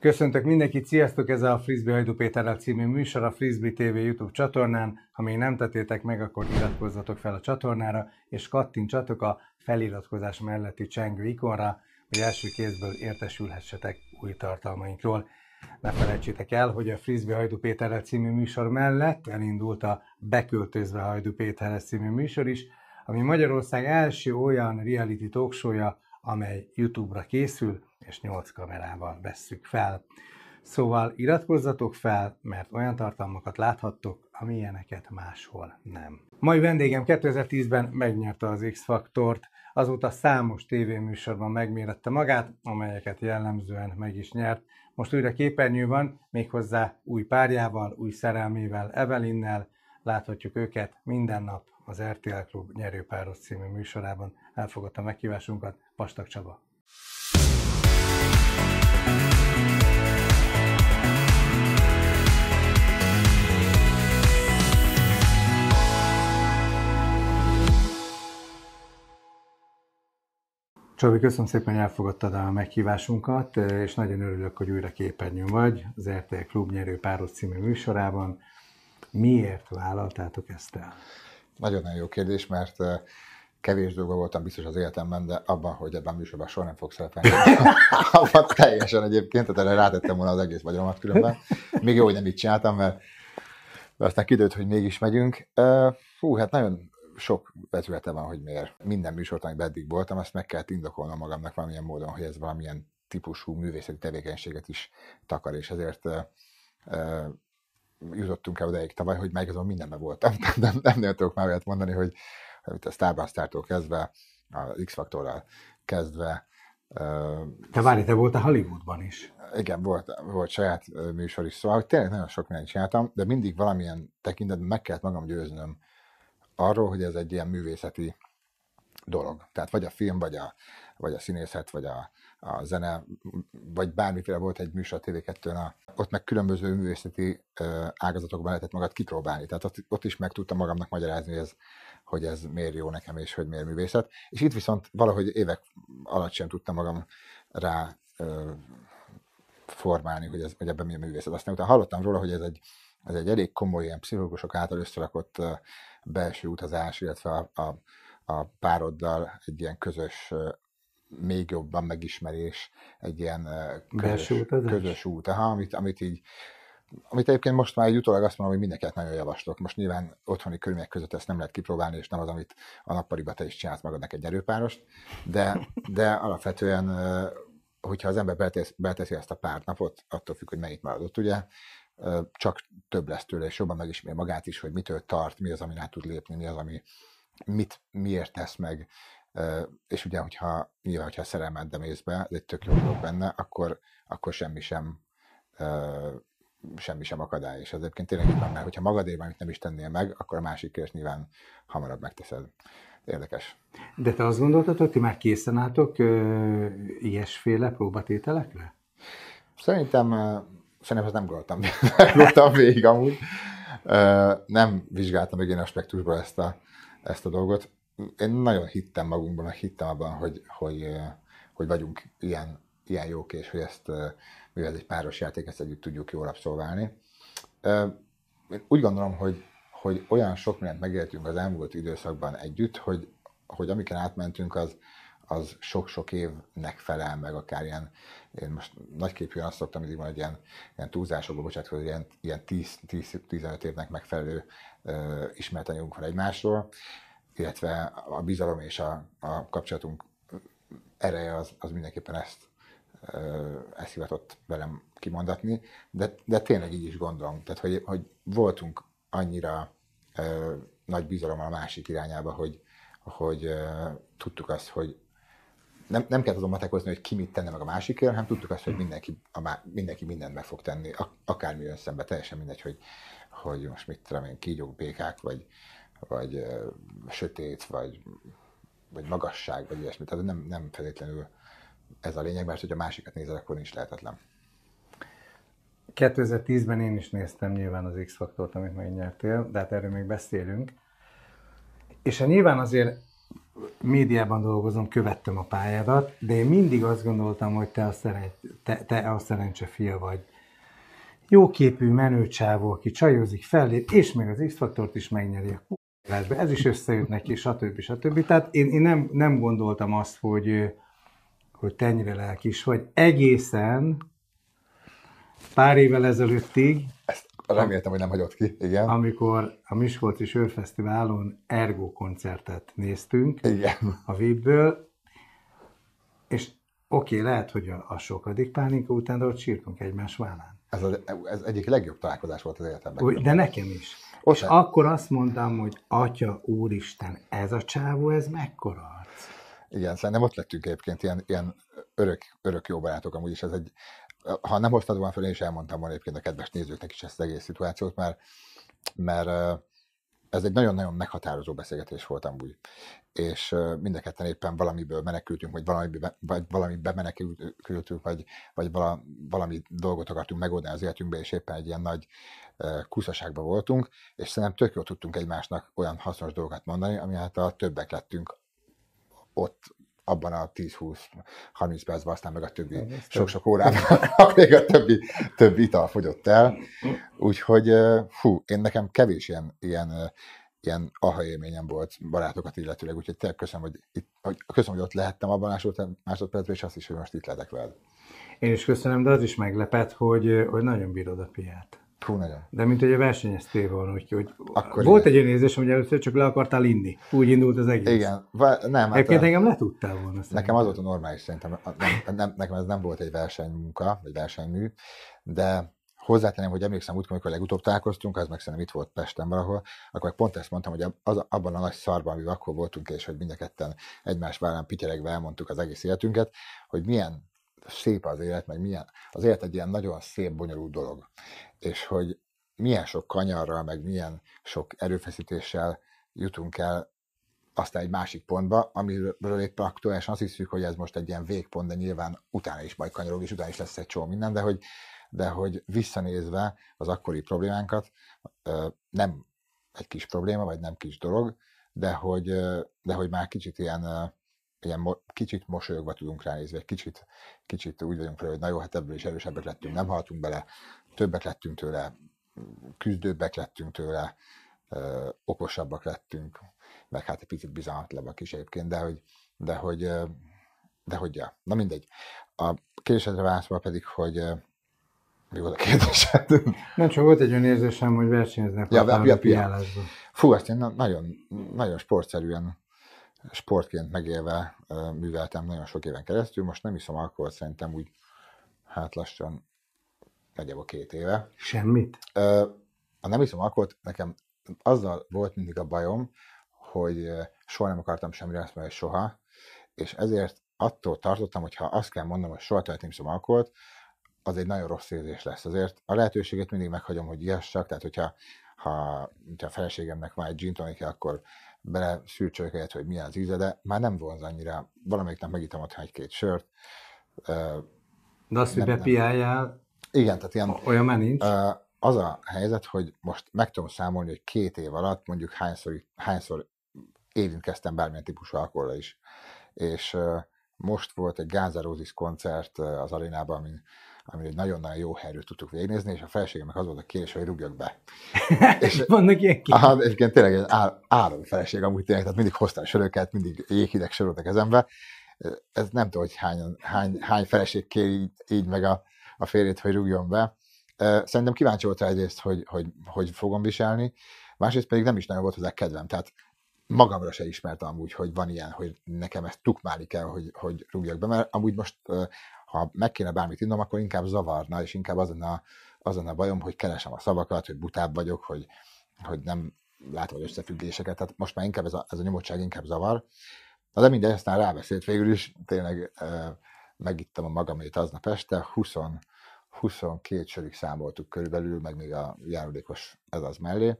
Köszöntök mindenkit, sziasztok! Ez a Frisbee Hajdú Péterrel című műsor a Frisbee TV YouTube csatornán. Ha még nem tetétek meg, akkor iratkozzatok fel a csatornára, és kattintsatok a feliratkozás melletti csengő ikonra, hogy első kézből értesülhessetek új tartalmainkról. Ne felejtsétek el, hogy a Frisbee Hajdú Péterrel című műsor mellett elindult a Beköltözve Hajdú Péterrel című műsor is, ami Magyarország első olyan reality talk amely YouTube-ra készül, és 8 kamerával vesszük fel. Szóval iratkozzatok fel, mert olyan tartalmakat láthattok, amilyeneket máshol nem. Mai vendégem 2010-ben megnyerte az X-faktort, azóta számos tévéműsorban megmérette magát, amelyeket jellemzően meg is nyert. Most újra képernyő van, méghozzá új párjával, új szerelmével, Evelinnel, láthatjuk őket minden nap az RTL Klub nyerőpáros című műsorában elfogadta meghívásunkat Pastak Csaba. Csabi, köszönöm szépen, hogy elfogadtad a meghívásunkat, és nagyon örülök, hogy újra képernyőn vagy az RTL Klub nyerő páros című műsorában. Miért vállaltátok ezt el? Nagyon-nagyon jó kérdés, mert kevés dolga voltam biztos az életemben, de abban, hogy ebben a műsorban soha nem fog szerepelni. abban teljesen egyébként, tehát erre rátettem volna az egész magyaromat különben. Még jó, hogy nem így csináltam, mert aztán kidőtt, hogy mégis megyünk. Hú, hát nagyon sok vetülete van, hogy miért. Minden műsort, amiben eddig voltam, azt meg kell, indokolnom magamnak valamilyen módon, hogy ez valamilyen típusú művészeti tevékenységet is takar, és ezért jutottunk el odaig tavaly, hogy már igazán mindenben voltam. Nem, nem, nem tudok már olyat mondani, hogy amit a Starbucks-tártól kezdve, a X-faktorral kezdve. Te várj, te voltál Hollywoodban is. Igen, volt, volt saját műsor is, szóval tényleg nagyon sok mindent csináltam, de mindig valamilyen tekintetben meg kellett magam győznöm arról, hogy ez egy ilyen művészeti dolog. Tehát vagy a film, vagy a, vagy a színészet, vagy a, a zene, vagy bármiféle volt egy műsor tv 2 ott meg különböző művészeti ágazatokban lehetett magad kipróbálni. Tehát ott, ott is meg tudtam magamnak magyarázni, hogy ez, hogy ez miért jó nekem, és hogy miért művészet. És itt viszont valahogy évek alatt sem tudtam magam rá ö, formálni, hogy, ez, hogy ebben mi a művészet. Aztán utána hallottam róla, hogy ez egy, ez egy elég komoly ilyen pszichológusok által összerakott ö, belső utazás, illetve a, a, a pároddal egy ilyen közös még jobban megismerés, egy ilyen közös, közös út, aha, amit, amit így amit egyébként most már egy utólag azt mondom, hogy mindenkinek nagyon javaslok. Most nyilván otthoni körülmények között ezt nem lehet kipróbálni, és nem az, amit a nappaliba te is csinálsz magadnak egy erőpárost, de, de alapvetően, hogyha az ember betesz, beteszi ezt a pár napot, attól függ, hogy melyik maradott, ugye, csak több lesz tőle, és jobban megismeri magát is, hogy mitől tart, mi az, ami át tud lépni, mi az, ami mit, miért tesz meg, és ugye, hogyha nyilván, hogyha szerelmet mész be, ez egy tök jó dolog benne, akkor, akkor semmi sem semmi sem akadály, és az egyébként tényleg van, mert hogyha magadéban amit nem is tennél meg, akkor a másikért nyilván hamarabb megteszed. Érdekes. De te azt gondoltad, hogy ti már készen álltok ö, ilyesféle próbatételekre? Szerintem, szerintem ezt nem gondoltam, gondoltam végig amúgy. Ö, nem vizsgáltam még én aspektusból ezt a, ezt a dolgot én nagyon hittem magunkban, hittem abban, hogy, hogy, hogy vagyunk ilyen, ilyen jók, és hogy ezt, mivel ez egy páros játék, ezt együtt tudjuk jól abszolválni. Én úgy gondolom, hogy, hogy olyan sok mindent megéltünk az elmúlt időszakban együtt, hogy, hogy amiken átmentünk, az, az sok-sok évnek felel meg, akár ilyen, én most nagyképűen azt szoktam mindig mondani, hogy ilyen, ilyen túlzásokból bocsátkozni, hogy ilyen, ilyen 10-15 évnek megfelelő ö, ismeretanyagunk van egymásról illetve a bizalom és a, a kapcsolatunk ereje az, az mindenképpen ezt, ezt hivatott velem kimondatni, de, de tényleg így is gondolom, tehát hogy, hogy voltunk annyira ö, nagy bizalom a másik irányába, hogy, hogy ö, tudtuk azt, hogy nem, nem kellett azon matekozni, hogy ki mit tenne meg a másikért, hanem tudtuk azt, hogy mindenki, a má, mindenki mindent meg fog tenni, akármi jön szembe, teljesen mindegy, hogy, hogy most mit tudom én, kígyók, békák, vagy, vagy ö, sötét, vagy, vagy magasság, vagy ilyesmi. Tehát nem, nem feltétlenül ez a lényeg, mert hogyha másikat nézel, akkor nincs lehetetlen. 2010-ben én is néztem nyilván az X-faktort, amit megnyertél, de hát erről még beszélünk. És ha hát nyilván azért médiában dolgozom, követtem a pályádat, de én mindig azt gondoltam, hogy te a, szeren- te, te a szerencse fia vagy. Jóképű, menő aki csajozik, fellép, és még az X-faktort is megnyeri lásd ez is összejött neki, stb. stb. Tehát én, én nem, nem gondoltam azt, hogy, hogy tenyre ennyire lelkis vagy. Egészen pár évvel ezelőttig... Ezt reméltem, hogy nem hagyott ki, igen. Amikor a Miskolci Sörfesztiválon Ergo koncertet néztünk igen. a VIP-ből, és oké, okay, lehet, hogy a, a sokadik pálinka után, de ott sírtunk egymás vállán. Ez, a, ez egyik legjobb találkozás volt az életemben. De nekem is. És Te. akkor azt mondtam, hogy atya, úristen, ez a csávó, ez mekkora arc? Igen, szerintem ott lettünk egyébként ilyen, ilyen örök, örök jó barátok, amúgy is ez egy, ha nem hoztad volna fel, én is elmondtam volna egyébként a kedves nézőknek is ezt az egész szituációt, mert, mert ez egy nagyon-nagyon meghatározó beszélgetés volt amúgy És mind a ketten éppen valamiből menekültünk, vagy valamibe, vagy valami menekültünk, vagy, vagy vala, valami dolgot akartunk megoldani az életünkbe, és éppen egy ilyen nagy kuszaságban voltunk, és szerintem tök jól tudtunk egymásnak olyan hasznos dolgokat mondani, ami hát a többek lettünk ott abban a 10-20-30 percben, aztán meg a többi sok-sok órában még a többi, többi ital fogyott el. Úgyhogy fú, én nekem kevés ilyen, ilyen ilyen aha élményem volt barátokat illetőleg, úgyhogy te köszönöm, hogy, itt, hogy, köszönöm, hogy ott lehettem abban másodpercben, és azt is, hogy most itt lehetek veled. Én is köszönöm, de az is meglepet, hogy, hogy nagyon bírod a piát. Hú, nagyon. De mint hogy a versenyeztél volna, úgyhogy Akkor volt igen. egy olyan hogy először csak le akartál inni. Úgy indult az egész. Igen, Va- nem. Hát Egyébként a... engem le tudtál volna. Szerintem. Nekem az volt a normális, szerintem nem, nem, nekem ez nem volt egy versenymunka, vagy versenymű, de hozzátenem, hogy emlékszem úgy, amikor legutóbb találkoztunk, az meg szerintem itt volt Pesten valahol, akkor meg pont ezt mondtam, hogy az, abban a nagy szarban, amiben akkor voltunk, és hogy mind a ketten egymás vállán pityeregve elmondtuk az egész életünket, hogy milyen szép az élet, meg milyen, az élet egy ilyen nagyon szép, bonyolult dolog. És hogy milyen sok kanyarral, meg milyen sok erőfeszítéssel jutunk el aztán egy másik pontba, amiről éppen aktuálisan azt hiszük, hogy ez most egy ilyen végpont, de nyilván utána is majd kanyarog, és utána is lesz egy csomó minden, de hogy, de hogy visszanézve az akkori problémánkat, nem egy kis probléma, vagy nem kis dolog, de hogy, de hogy már kicsit ilyen ilyen mo- kicsit mosolyogva tudunk ránézni, egy kicsit, kicsit úgy vagyunk fel, hogy na jó, hát ebből is erősebbek lettünk, nem haltunk bele, többek lettünk tőle, küzdőbbek lettünk tőle, ö, okosabbak lettünk, meg hát egy picit bizalmatlabbak is egyébként, de hogy, de hogy, de hogy ja. Na mindegy. A kérdésedre válaszolva pedig, hogy mi volt a kérdésed? Nem csak volt egy olyan érzésem, hogy versenyeznek ja, a, a, a Fú, azt én nagyon, nagyon sportszerűen sportként megélve műveltem nagyon sok éven keresztül, most nem iszom alkoholt, szerintem úgy hát lassan nagyjából két éve. Semmit? A nem iszom alkoholt, nekem azzal volt mindig a bajom, hogy soha nem akartam semmire azt mondani, soha, és ezért attól tartottam, hogy ha azt kell mondanom, hogy soha többet nem iszom alkoholt, az egy nagyon rossz érzés lesz. Azért a lehetőséget mindig meghagyom, hogy ilyessak, tehát hogyha ha, hogyha a feleségemnek van egy gin akkor bele sűrcsölök hogy milyen az íze, de már nem vonz annyira. Valamelyik nap megítem ott egy-két sört. De azt, nem, hogy bepiáljál, igen, tehát ilyen... Olyan már nincs? Az a helyzet, hogy most meg tudom számolni, hogy két év alatt mondjuk hányszor, hányszor érintkeztem bármilyen típusú alkoholra is. És most volt egy Guns koncert az arénában, amin ami egy nagyon-nagyon jó helyről tudtuk végignézni, és a feleségemnek az volt a kérdés, hogy rúgjak be. és Vannak ilyen kérés. Hát egyébként tényleg egy álom feleség amúgy tényleg, tehát mindig hoztál söröket, mindig jéghideg sör a kezembe. Ez nem tudom, hogy hány, hány, hány feleség kéri így, így meg a, a férjét, hogy rúgjon be. Szerintem kíváncsi volt egyrészt, hogy, hogy, hogy fogom viselni, másrészt pedig nem is nagyon volt hozzá kedvem. Tehát magamra se ismertem amúgy, hogy van ilyen, hogy nekem ezt tukmálni kell, hogy, hogy rúgjak be, mert amúgy most ha meg kéne bármit innom, akkor inkább zavarna, és inkább azon a, azon a bajom, hogy keresem a szavakat, hogy butább vagyok, hogy, hogy nem látom az összefüggéseket, tehát most már inkább ez a, ez a nyomottság inkább zavar. Na de mindegy, aztán rábeszélt végül is, tényleg e, megittem a magamét aznap este, 20, 22 sörig számoltuk körülbelül, meg még a járulékos ez az mellé,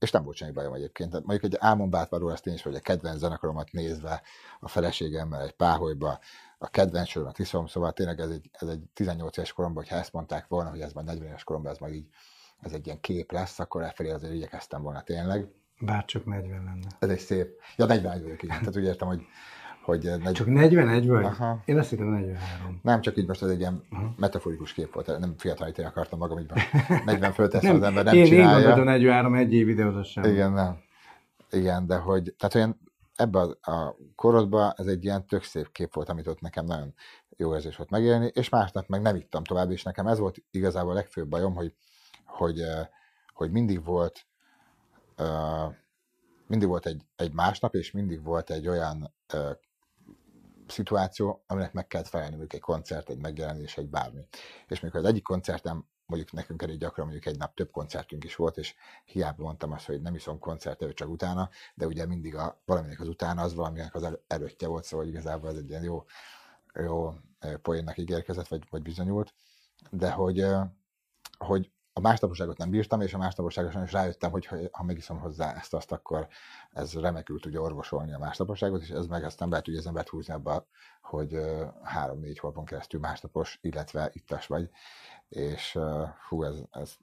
és nem volt semmi bajom egyébként. Tehát mondjuk egy álmon bátváró ezt én is, hogy a kedvenc zenekaromat nézve a feleségemmel egy páholyba, a kedvenc sorban iszom, szóval tényleg ez egy, ez egy 18 éves koromban, hogyha ezt mondták volna, hogy ez már 40 éves koromban, ez már így, ez egy ilyen kép lesz, akkor elfelé azért igyekeztem volna tényleg. Bárcsak csak 40 lenne. Ez egy szép, ja 40 vagyok, igen. Tehát úgy értem, hogy hogy... Negy... Csak 41 vagy? Aha. Én azt hittem 43. Nem, csak így most ez egy ilyen Aha. metaforikus kép volt, nem fiatalítani akartam magam, így 40 föltesz az ember, nem én, csinálja. Én a 43 egy év videózat sem. Igen, nem. Igen, de hogy, tehát olyan ebben a, a korodba ez egy ilyen tök szép kép volt, amit ott nekem nagyon jó érzés volt megélni, és másnap meg nem ittam tovább, és nekem ez volt igazából a legfőbb bajom, hogy, hogy, hogy mindig volt mindig volt egy, egy másnap, és mindig volt egy olyan szituáció, aminek meg kell felelni, mondjuk egy koncert, egy megjelenés, egy bármi. És mikor az egyik koncertem, mondjuk nekünk elég gyakran mondjuk egy nap több koncertünk is volt, és hiába mondtam azt, hogy nem iszom koncertet, csak utána, de ugye mindig a, valaminek az utána az valaminek az előttje volt, szóval igazából ez egy ilyen jó, jó poénnak ígérkezett, vagy, vagy bizonyult, de hogy, hogy a másnaposágot nem bírtam, és a másnaposágra is rájöttem, hogy ha megiszom hozzá ezt, azt, akkor ez remekül tudja orvosolni a másnaposágot, és ez meg aztán be tudja az embert húzni abba, hogy három-négy hónapon keresztül másnapos, illetve ittas vagy, és hú, ez, ez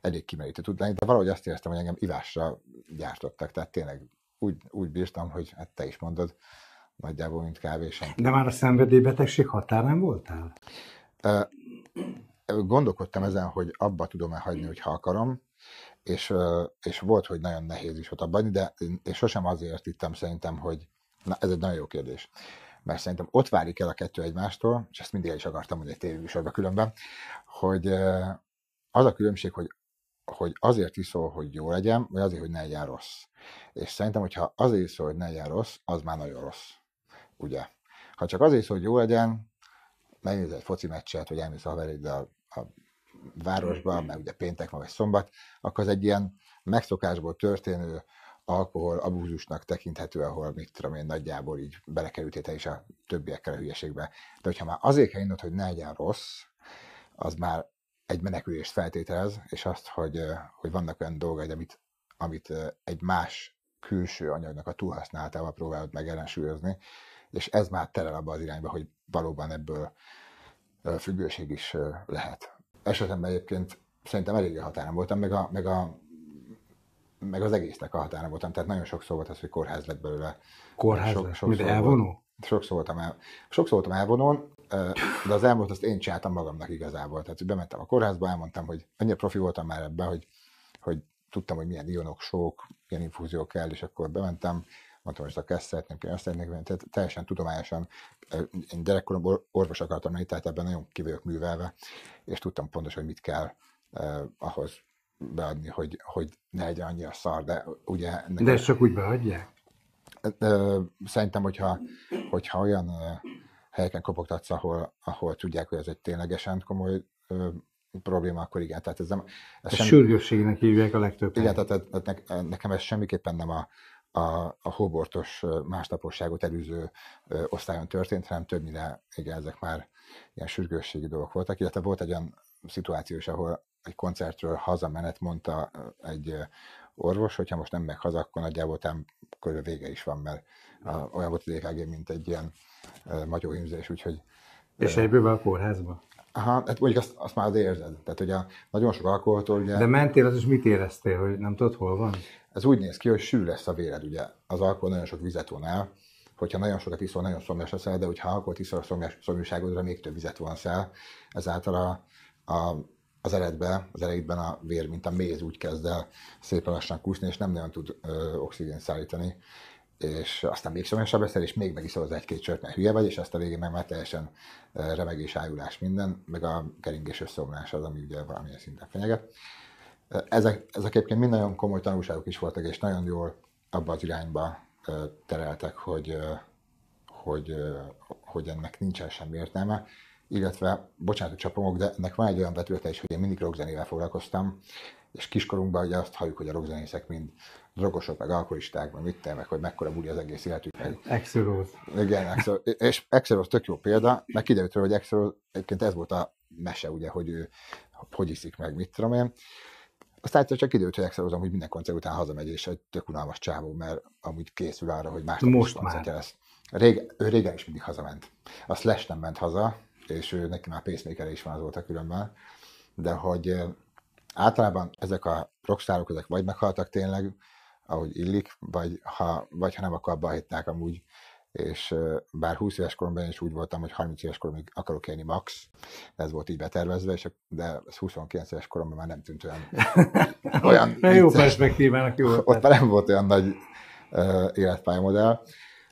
elég kimerítő tud lenni, de valahogy azt éreztem, hogy engem ivásra gyártottak, tehát tényleg úgy, úgy bírtam, hogy hát te is mondod, nagyjából, mint kávésen. De már a szenvedélybetegség határán voltál? Uh, gondolkodtam ezen, hogy abba tudom-e hagyni, hogyha akarom, és, és volt, hogy nagyon nehéz is ott abban, de én sosem azért ittem szerintem, hogy na, ez egy nagyon jó kérdés mert szerintem ott válik el a kettő egymástól, és ezt mindig el is akartam mondani egy tévűsorban különben, hogy az a különbség, hogy, hogy azért iszol, hogy jó legyen, vagy azért, hogy ne legyen rossz. És szerintem, hogyha azért iszol, hogy ne legyen rossz, az már nagyon rossz. Ugye? Ha csak azért iszol, hogy jó legyen, megnézed egy foci meccset, vagy elmész a haveriddel a városban, meg ugye péntek van vagy szombat, akkor az egy ilyen megszokásból történő alkohol abúzusnak tekinthető, ahol mit tudom én, nagyjából így belekerültél is a többiekkel a hülyeségbe. De hogyha már azért kell innod, hogy ne legyen rossz, az már egy menekülést feltételez, és azt, hogy, hogy vannak olyan dolgai, amit, amit egy más külső anyagnak a túlhasználatával próbálod meg ellensúlyozni, és ez már terel abba az irányba, hogy valóban ebből függőség is lehet. Esetemben egyébként szerintem eléggé határon voltam, meg, a, meg, a, meg az egésznek a határa voltam, tehát nagyon sokszor volt az, hogy kórház lett belőle. Kórház Sok, sok Sokszor elvonó? Volt, sokszor voltam, el, sokszor voltam elvonón, de az elmúlt azt én csináltam magamnak igazából. Tehát, hogy bementem a kórházba, elmondtam, hogy annyira profi voltam már ebben, hogy, hogy tudtam, hogy milyen ionok sok, milyen infúzió kell, és akkor bementem, hogy ezt szeretném kell, azt szeretnék venni, tehát teljesen tudományosan, én gyerekkoromból orvos akartam lenni, tehát ebben nagyon kivők művelve, és tudtam pontosan, hogy mit kell eh, ahhoz beadni, hogy, hogy ne legyen a szar, de ugye... Nekem, de ezt csak úgy beadják? Szerintem, hogyha, hogyha olyan helyeken kopogtatsz, ahol, ahol tudják, hogy ez egy ténylegesen komoly eh, probléma, akkor igen. Tehát ez nem, ez a semmi... sürgősségnek hívják a legtöbb. Igen, tehát ne, nekem ez semmiképpen nem a, a, a hobortos másnaposságot előző osztályon történt, hanem többnyire igen, ezek már ilyen sürgősségi dolgok voltak, illetve volt egy olyan szituáció is, ahol egy koncertről hazamenet mondta egy orvos, hogyha most nem meg haza, akkor nagyjából tám körül vége is van, mert a, olyan volt az EKG, mint egy ilyen e, magyóhímzés, úgyhogy... És egyből a kórházba? Aha, hát mondjuk azt, azt már az érzed. Tehát, hogy a, nagyon sok alkoholtól ugye... De mentél, az is mit éreztél, hogy nem tudod, hol van? Ez úgy néz ki, hogy sűrű lesz a véred, ugye. Az alkohol nagyon sok vizet von el, hogyha nagyon sokat iszol, nagyon szomjas leszel, de hogyha alkoholt iszol a szomjas, szomjúságodra, még több vizet vonsz el. Ezáltal a, a, az eredben, az eredben a vér, mint a méz úgy kezd el szépen lassan kúszni, és nem nagyon tud ö, szállítani és aztán még szomjasabb leszel, és még megiszol az egy-két sört, mert hülye vagy, és azt a végén meg már teljesen remegés, ájulás minden, meg a keringés összeomlás az, ami ugye valamilyen szinten fenyeget. Ezek, ezek egyébként mind nagyon komoly tanulságok is voltak, és nagyon jól abba az irányba tereltek, hogy, hogy, hogy ennek nincsen semmi értelme, illetve, bocsánat, hogy csapomok, de ennek van egy olyan vetülete is, hogy én mindig rockzenével foglalkoztam, és kiskorunkban ugye azt halljuk, hogy a rockzenészek mind drogosok, meg alkoholisták, meg mit meg hogy mekkora buli az egész életük. Meg... Exeroz. Igen, Exeroz. És Exeroz tök jó példa, meg kiderült hogy Exeroz, egyébként ez volt a mese, ugye, hogy ő hogy iszik meg, mit tudom én. Aztán egyszer csak időt, hogy excelozom, hogy minden koncert után hazamegy, és egy tök unalmas csávó, mert amúgy készül arra, hogy más Most is már. lesz. Rég, ő régen is mindig hazament. A Slash nem ment haza, és ő, neki már pacemaker is van azóta különben, de hogy eh, általában ezek a rockstárok, ezek vagy meghaltak tényleg, ahogy illik, vagy ha, vagy ha nem, akkor abba hitnák amúgy. És bár 20 éves koromban is úgy voltam, hogy 30 éves koromig akarok élni max, ez volt így betervezve, és, de ez 29 éves koromban már nem tűnt olyan... olyan Na jó perspektívának jó. Ott már nem volt olyan nagy uh, életpályamodell.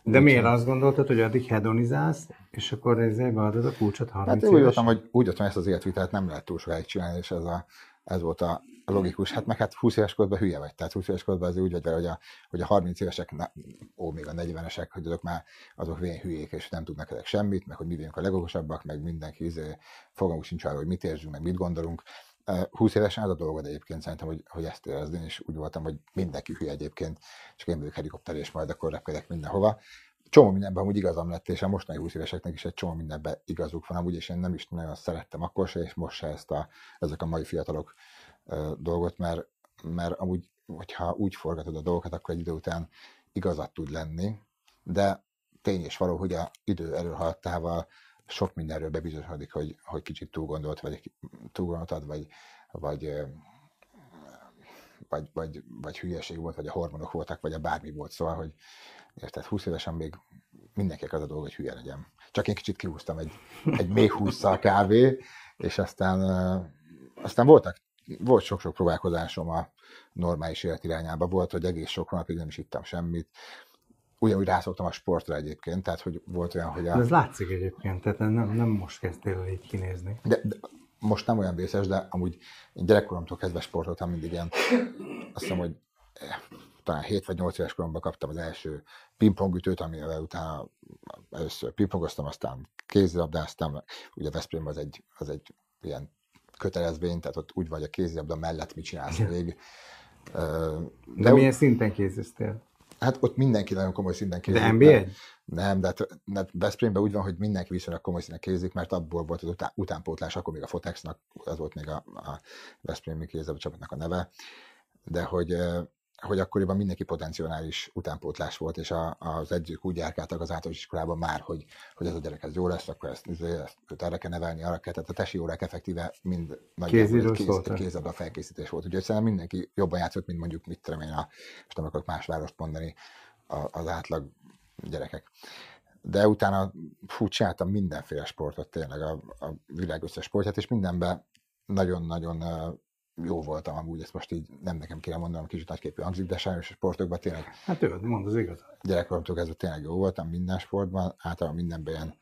De miért azt gondoltad, hogy addig hedonizálsz, és akkor ezzel beadod a kulcsot 30 hát úgy voltam, hogy úgy voltam, ezt az életvitelt nem lehet túl sokáig csinálni, és ez, a, ez volt a logikus, hát meg hát 20 éves korban hülye vagy, tehát 20 éves korban azért úgy vagy hogy a, hogy a 30 évesek, na, ó, még a 40-esek, hogy azok már azok vén hülyék, és nem tudnak ezek semmit, meg hogy mi vagyunk a legokosabbak, meg mindenki izé, fogalmuk sincs arra, hogy mit érzünk, meg mit gondolunk. 20 évesen az a dolgod egyébként szerintem, hogy, hogy ezt az Én is úgy voltam, hogy mindenki hülye egyébként, és én vagyok helikopter, és majd akkor repkedek mindenhova. Csomó mindenben amúgy igazam lett, és a mostani 20 éveseknek is egy csomó mindenben igazuk van amúgy, és én nem is nagyon szerettem akkor se, és most se ezt a, ezek a mai fiatalok dolgot, mert, mert amúgy, hogyha úgy forgatod a dolgokat, akkor egy idő után igazat tud lenni, de tény és való, hogy a idő előhaladtával sok mindenről bebizonyosodik, hogy, hogy kicsit túl gondolt, vagy túl gondoltad, vagy, vagy, vagy, vagy, vagy hülyeség volt, vagy a hormonok voltak, vagy a bármi volt. Szóval, hogy érted, 20 évesen még mindenkinek az a dolog, hogy hülye legyen. Csak én kicsit kihúztam egy, egy mély húszszal kávé, és aztán, aztán voltak volt sok-sok próbálkozásom a normális élet irányába. Volt, hogy egész sok hónapig nem is ittam semmit. Ugyanúgy rászoktam a sportra egyébként, tehát hogy volt olyan, hogy... A... Ez látszik egyébként, tehát nem, nem most kezdtél el így kinézni. De, de most nem olyan vészes, de amúgy én gyerekkoromtól kezdve sportoltam mindig ilyen, azt hiszem, hogy eh, talán 7 vagy 8 éves koromban kaptam az első pingpongütőt, amivel utána először pingpongoztam, aztán kézilabdáztam, ugye Veszprém az egy, az egy ilyen kötelezvény, tehát ott úgy vagy a kézilabda mellett mit csinálsz még. De, de milyen szinten kéziztél? Hát ott mindenki nagyon komoly szinten kézik. De NBA? Nem, de hát, Veszprémben hát úgy van, hogy mindenki viszonylag komoly szinten kézik, mert abból volt az után, utánpótlás, akkor még a Fotexnak, az volt még a, a Veszprémi kézilabda csapatnak a neve, de hogy hogy akkoriban mindenki potenciális utánpótlás volt, és a, az edzők úgy járkáltak az általános iskolában már, hogy, hogy ez a gyerek ez jó lesz, akkor ezt, ezt, ezt erre kell nevelni, arra kell. Tehát a tesi órák effektíve mind nagyjából kéz, a felkészítés volt. Úgyhogy szerintem mindenki jobban játszott, mint mondjuk, mit tudom én, a, most nem akarok más várost mondani, a, az átlag gyerekek. De utána fú, csináltam mindenféle sportot, tényleg a, a világ összes sportját, és mindenben nagyon-nagyon jó voltam amúgy, ezt most így nem nekem kéne mondanom, kicsit nagyképű hangzik, de sajnos a sportokban tényleg... Hát ő, mond az igaz. Gyerekkoromtól kezdve tényleg jó voltam minden sportban, általában mindenben ilyen,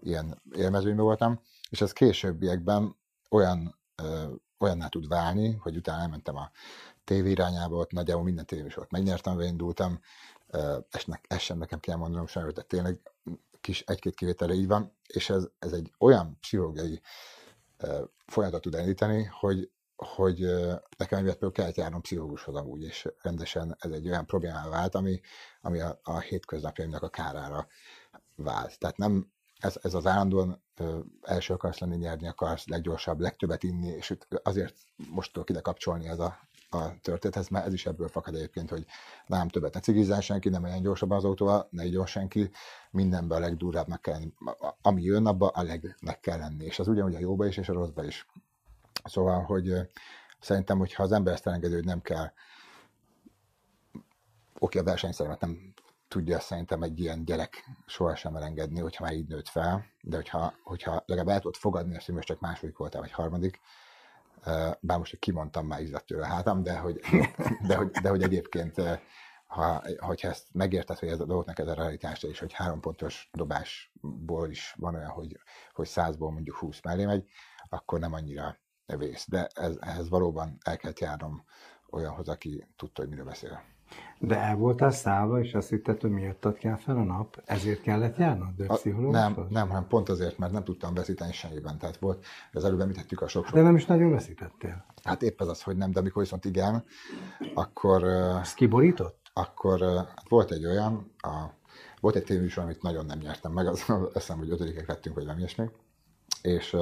ilyen élmezőnyben voltam, és ez későbbiekben olyan, ö, olyanná tud válni, hogy utána elmentem a tévé irányába, ott nagyjából minden volt. megnyertem, beindultam, ezt, ezt sem nekem kell mondanom sajnos, de tényleg kis egy-két kivétele így van, és ez, ez egy olyan pszichológiai folyamatot tud elíteni, hogy hogy nekem például kellett járnom pszichológushoz amúgy, és rendesen ez egy olyan problémá vált, ami, ami a, a hétköznapjaimnak a kárára vált. Tehát nem, ez, ez az állandóan ö, első akarsz lenni, nyerni akarsz, leggyorsabb, legtöbbet inni, és azért most tudok ide kapcsolni ez a, a történethez, mert ez is ebből fakad egyébként, hogy nem többet ne cigizzen senki, nem olyan gyorsabban az autóval, ne gyors senki, mindenben a legdurvábbnak kell lenni, ami jön abba, a legnek kell lenni, és az ugyanúgy a jóba is, és a rosszba is. Szóval, hogy szerintem, hogyha az ember ezt elengedő, hogy nem kell, oké, a versenyszervet nem tudja szerintem egy ilyen gyerek sohasem elengedni, hogyha már így nőtt fel, de hogyha, hogyha legalább el tudod fogadni azt, hogy most csak második voltál, vagy harmadik, bár most kimondtam már izzattől a hátam, de hogy, de hogy, de hogy egyébként ha, hogyha ezt megérted, hogy ez a dolog ez a realitása, és hogy három pontos dobásból is van olyan, hogy, hogy százból mondjuk húsz mellé megy, akkor nem annyira vész. de ez, ehhez valóban el kellett járnom olyanhoz, aki tudta, hogy miről beszél. De el voltál szállva, és azt hitted, hogy miattad kell fel a nap? Ezért kellett járnod a pszichológushoz? Nem, nem, hanem pont azért, mert nem tudtam veszíteni semmiben. Tehát volt, az előbb említettük a sok, sok De nem is nagyon veszítettél. Hát épp ez az, hogy nem, de amikor viszont igen, akkor... Ezt kiborított? Akkor hát volt egy olyan, a, volt egy tévűsor, amit nagyon nem nyertem meg, az azt hiszem, hogy ötödikek lettünk, vagy nem ilyesmi, és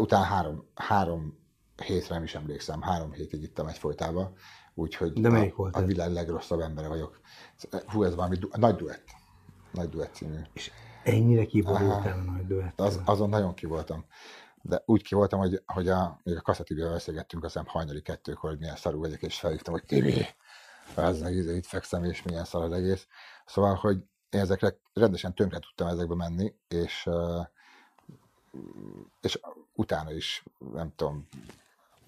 utána három, három hétre nem is emlékszem, három hétig ittam egyfolytában, úgyhogy De a, volt a világ legrosszabb embere vagyok. Hú, ez valami du- nagy duett. Nagy duett című. És ennyire kiborultál a nagy duett. Az, azon nagyon kivoltam. De úgy ki voltam, hogy, hogy a, még a kaszatiből beszélgettünk, azt hiszem hajnali kettőkor, hogy milyen szarú vagyok, és felhívtam, hogy Tibi, ez meg izé, itt fekszem, és milyen szar az egész. Szóval, hogy én ezekre rendesen tönkre tudtam ezekbe menni, és, és utána is, nem tudom,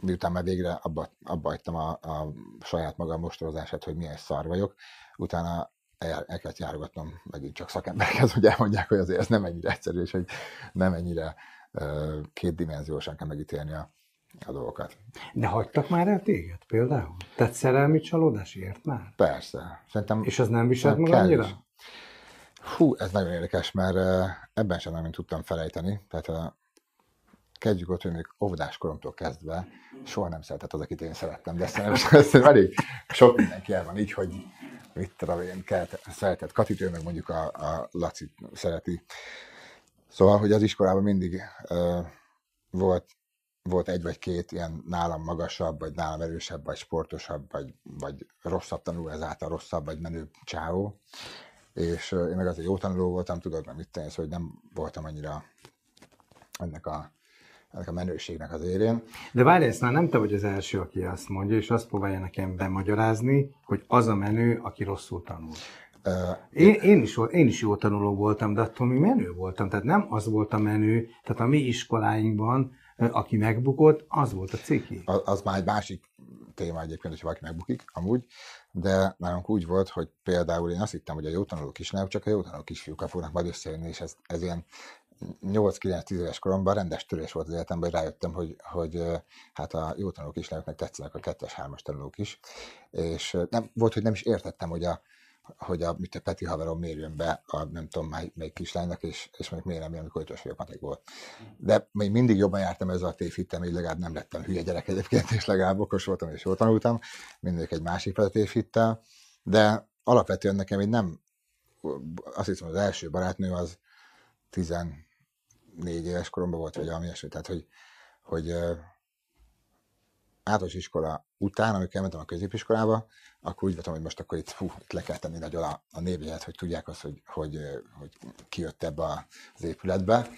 miután már végre abba, abba hagytam a, a saját magam mostrozását, hogy milyen szar vagyok, utána el, el kellett járogatnom megint csak szakemberhez, hogy elmondják, hogy azért ez nem ennyire egyszerű, és hogy nem ennyire kétdimenziósan kell megítélni a, a dolgokat. De hagytak már el téged például? Tehát szerelmi csalódás ért már? Persze. Szerintem, és az nem viselt meg annyira? Is. Hú, ez nagyon érdekes, mert ebben sem nem tudtam felejteni. Tehát kezdjük ott, hogy még óvodáskoromtól kezdve soha nem szeretett az, akit én szerettem, de aztán most elég sok mindenki el van így, hogy mit tudom én, kelt, szeretett Katit, ő meg mondjuk a, a laci szereti. Szóval, hogy az iskolában mindig uh, volt, volt egy vagy két ilyen nálam magasabb, vagy nálam erősebb, vagy sportosabb, vagy, vagy rosszabb tanuló, ezáltal rosszabb, vagy menőbb csávó. És uh, én meg azért jó tanuló voltam, tudod, mert mit tenni, szóval, hogy nem voltam annyira ennek a ennek a menőségnek az érén. De várj, ezt már nem te vagy az első, aki azt mondja, és azt próbálja nekem bemagyarázni, hogy az a menő, aki rosszul tanul. Uh, én, én, is, én is jó tanuló voltam, de attól mi menő voltam. Tehát nem az volt a menő, tehát a mi iskoláinkban, aki megbukott, az volt a ciki. Az, az már egy másik téma egyébként, hogy valaki megbukik, amúgy, de nálunk úgy volt, hogy például én azt hittem, hogy a jó tanuló nem csak a jó tanuló kisfiúkkal fognak majd összejönni, és ez, ez ilyen 8-9-10 éves koromban rendes törés volt az életemben, hogy rájöttem, hogy, hogy hát a jó tanulók is lányoknak tetszenek a 2 3 tanulók is, és nem, volt, hogy nem is értettem, hogy a, hogy a, mit a Peti haverom mérjön be a nem tudom mely, melyik kislánynak, és, és mondjuk miért nem jön, amikor ötös vagyok matekból. De még mindig jobban jártam ezzel a tévhittem, így legalább nem lettem hülye gyerek egyébként, és legalább okos voltam, és jól tanultam, mindig egy másik fele tévhittel, de alapvetően nekem így nem, azt hiszem az első barátnő az tizen négy éves koromban volt, vagy valami ilyesmi, tehát hogy, hogy általános iskola után, amikor elmentem a középiskolába, akkor úgy voltam, hogy most akkor itt, fú, itt le kell tenni nagyon a, a névjegyet, hogy tudják azt, hogy, hogy, hogy jött ebbe az épületbe,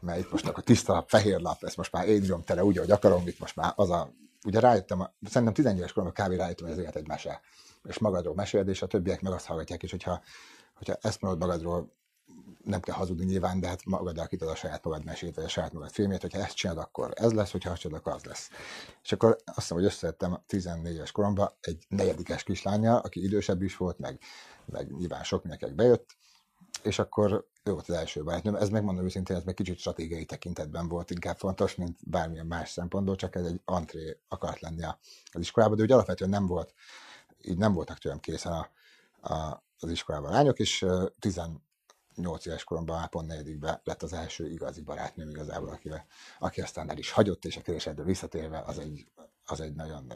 mert itt most akkor tiszta fehér lap, ezt most már én írom tele úgy, ahogy akarom, itt most már az a, ugye rájöttem, szerintem 11 éves koromban kávé rájöttem, hogy ez egy mese, és magadról meséled, és a többiek meg azt hallgatják is, hogyha, hogyha ezt mondod magadról nem kell hazudni nyilván, de hát magad alakítod a saját magad mesét, vagy a saját magad filmjét, hogyha ezt csinálod, akkor ez lesz, hogyha azt csinálod, akkor az lesz. És akkor azt hiszem, hogy összejöttem 14 éves koromban egy negyedikes kislányjal, aki idősebb is volt, meg, meg nyilván sok mindenkinek bejött, és akkor ő volt az első barátnőm. Ez megmondom őszintén, ez meg kicsit stratégiai tekintetben volt inkább fontos, mint bármilyen más szempontból, csak ez egy antré akart lenni az iskolában, de úgy alapvetően nem volt, így nem voltak tőlem készen a, a, az iskolában lányok, és Nyolc éves koromban már pont negyedikben lett az első igazi barátnőm igazából, akivel, aki aztán el is hagyott, és a kérdésedre visszatérve, az egy, az egy nagyon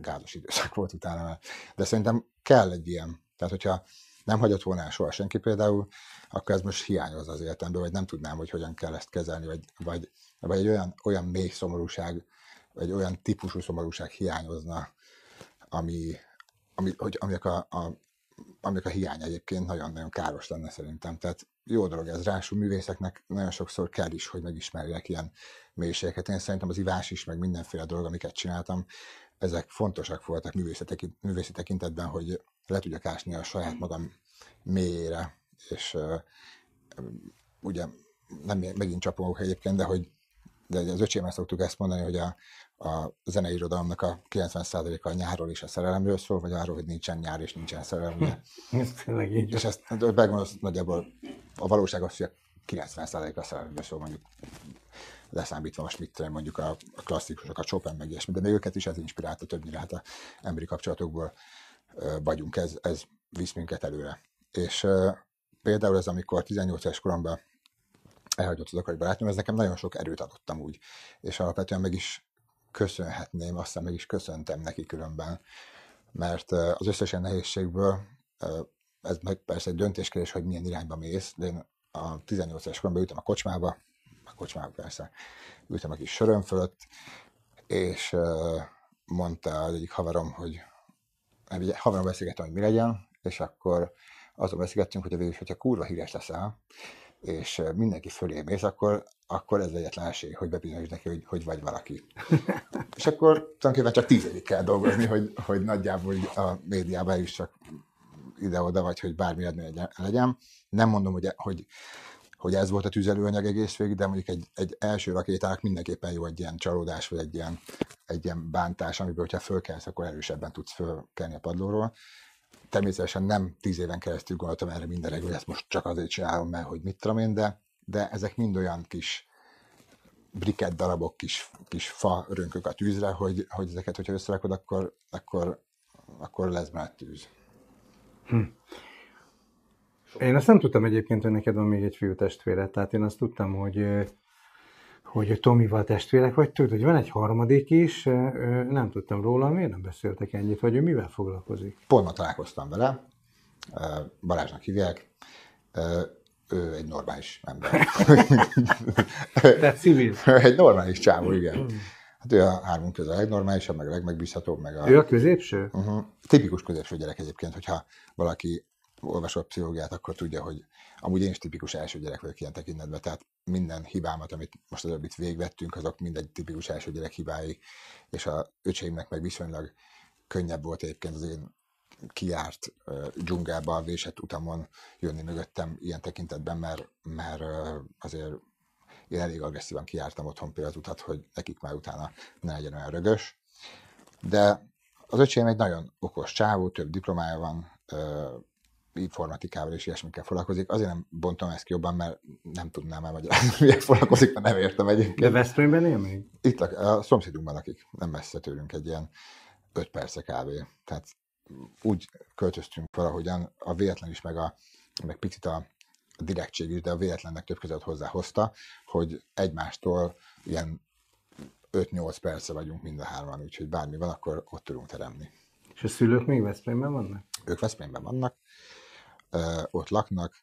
gázos időszak volt utána. De szerintem kell egy ilyen. Tehát, hogyha nem hagyott volna soha senki például, akkor ez most hiányoz az életemből, vagy nem tudnám, hogy hogyan kell ezt kezelni, vagy, vagy, vagy egy olyan, olyan mély szomorúság, vagy olyan típusú szomorúság hiányozna, ami, ami, hogy, amik a, a, amik a hiány egyébként nagyon-nagyon káros lenne szerintem. Tehát jó dolog ez, rású művészeknek nagyon sokszor kell is, hogy megismerjek ilyen mélységeket. Én szerintem az ivás is, meg mindenféle dolog, amiket csináltam, ezek fontosak voltak művészi tekintetben, hogy le tudjak ásni a saját magam mélyére, és uh, ugye nem megint csapogok egyébként, de hogy de az öcsémmel szoktuk ezt mondani, hogy a, a irodalomnak a 90%-a nyárról és a szerelemről szól, vagy arról, hogy nincsen nyár és nincsen szerelem. Ez tényleg így. És ezt megmondom, nagyjából a valóság az, hogy 90%-a szerelemről szól, mondjuk leszámítva most mit mondjuk a, a klasszikusok, a Chopin meg ilyesmi, de még őket is ez inspirálta többnyire, hát a emberi kapcsolatokból vagyunk, ez, ez visz minket előre. És például ez, amikor 18 éves koromban elhagyott az akari barátnőm, ez nekem nagyon sok erőt adottam úgy, és alapvetően meg is köszönhetném, aztán meg is köszöntem neki különben, mert az összesen nehézségből, ez meg persze egy döntéskérdés, hogy milyen irányba mész, de én a 18 es koromban ültem a kocsmába, a kocsmába persze, ültem a kis söröm fölött, és mondta az egyik haverom, hogy egy hát haverom beszélgettem, hogy mi legyen, és akkor azon beszélgettünk, hogy a végül, hogyha kurva híres leszel, és mindenki fölé mész, akkor, akkor ez egyetlen esély, hogy bebizonyos neki, hogy, hogy vagy valaki. és akkor tulajdonképpen csak tízedik kell dolgozni, hogy, hogy nagyjából a médiában is csak ide-oda, vagy hogy bármi adni legyen. Nem mondom, hogy, e, hogy, hogy ez volt a tüzelőanyag egész végig, de mondjuk egy, egy első rakétának mindenképpen jó egy ilyen csalódás, vagy egy ilyen, egy ilyen bántás, amiből, hogyha fölkelsz, akkor erősebben tudsz fölkelni a padlóról természetesen nem tíz éven keresztül gondoltam erre mindenre, hogy ezt most csak azért csinálom, mert hogy mit tudom én, de, de ezek mind olyan kis brikett darabok, kis, kis fa rönkök a tűzre, hogy, hogy ezeket, hogyha összerakod, akkor, akkor, akkor lesz már tűz. Hm. Én azt nem tudtam egyébként, hogy neked van még egy fiú testvére, tehát én azt tudtam, hogy hogy a Tomival testvérek vagytok, hogy van egy harmadik is, nem tudtam róla, miért nem beszéltek ennyit, vagy ő mivel foglalkozik? Pont ma találkoztam vele, Balázsnak hívják, ő egy normális ember. Tehát civil. egy normális csávó, igen. Hmm. Hát ő a hármunk közül a legnormálisabb, meg a legmegbízhatóbb, meg a... Ő a középső? Uh-huh. Tipikus középső gyerek egyébként, hogyha valaki olvasott pszichológiát, akkor tudja, hogy amúgy én is tipikus első gyerek vagyok ilyen tekintetben, tehát minden hibámat, amit most az előbbit végvettünk, azok mindegy tipikus első gyerek hibái, és a öcseimnek meg viszonylag könnyebb volt egyébként az én kiárt uh, dzsungelbe a vésett utamon jönni mögöttem ilyen tekintetben, mert, mert uh, azért én elég agresszívan kiártam otthon például az utat, hogy nekik már utána ne legyen olyan rögös. De az öcsém egy nagyon okos csávó, több diplomája van, uh, informatikával és ilyesmikkel foglalkozik. Azért nem bontom ezt jobban, mert nem tudnám hogy miért foglalkozik, mert nem értem egyébként. De Veszprémben él még? Itt a, a szomszédunkban lakik, nem messze tőlünk egy ilyen 5 perce kávé. Tehát úgy költöztünk valahogyan, a véletlen is, meg, a, meg picit a direktség is, de a véletlennek több között hozzáhozta, hogy egymástól ilyen 5-8 perce vagyunk mind a hárman, úgyhogy bármi van, akkor ott tudunk teremni. És a szülők még Veszprémben vannak? Ők Veszprémben vannak, ott laknak.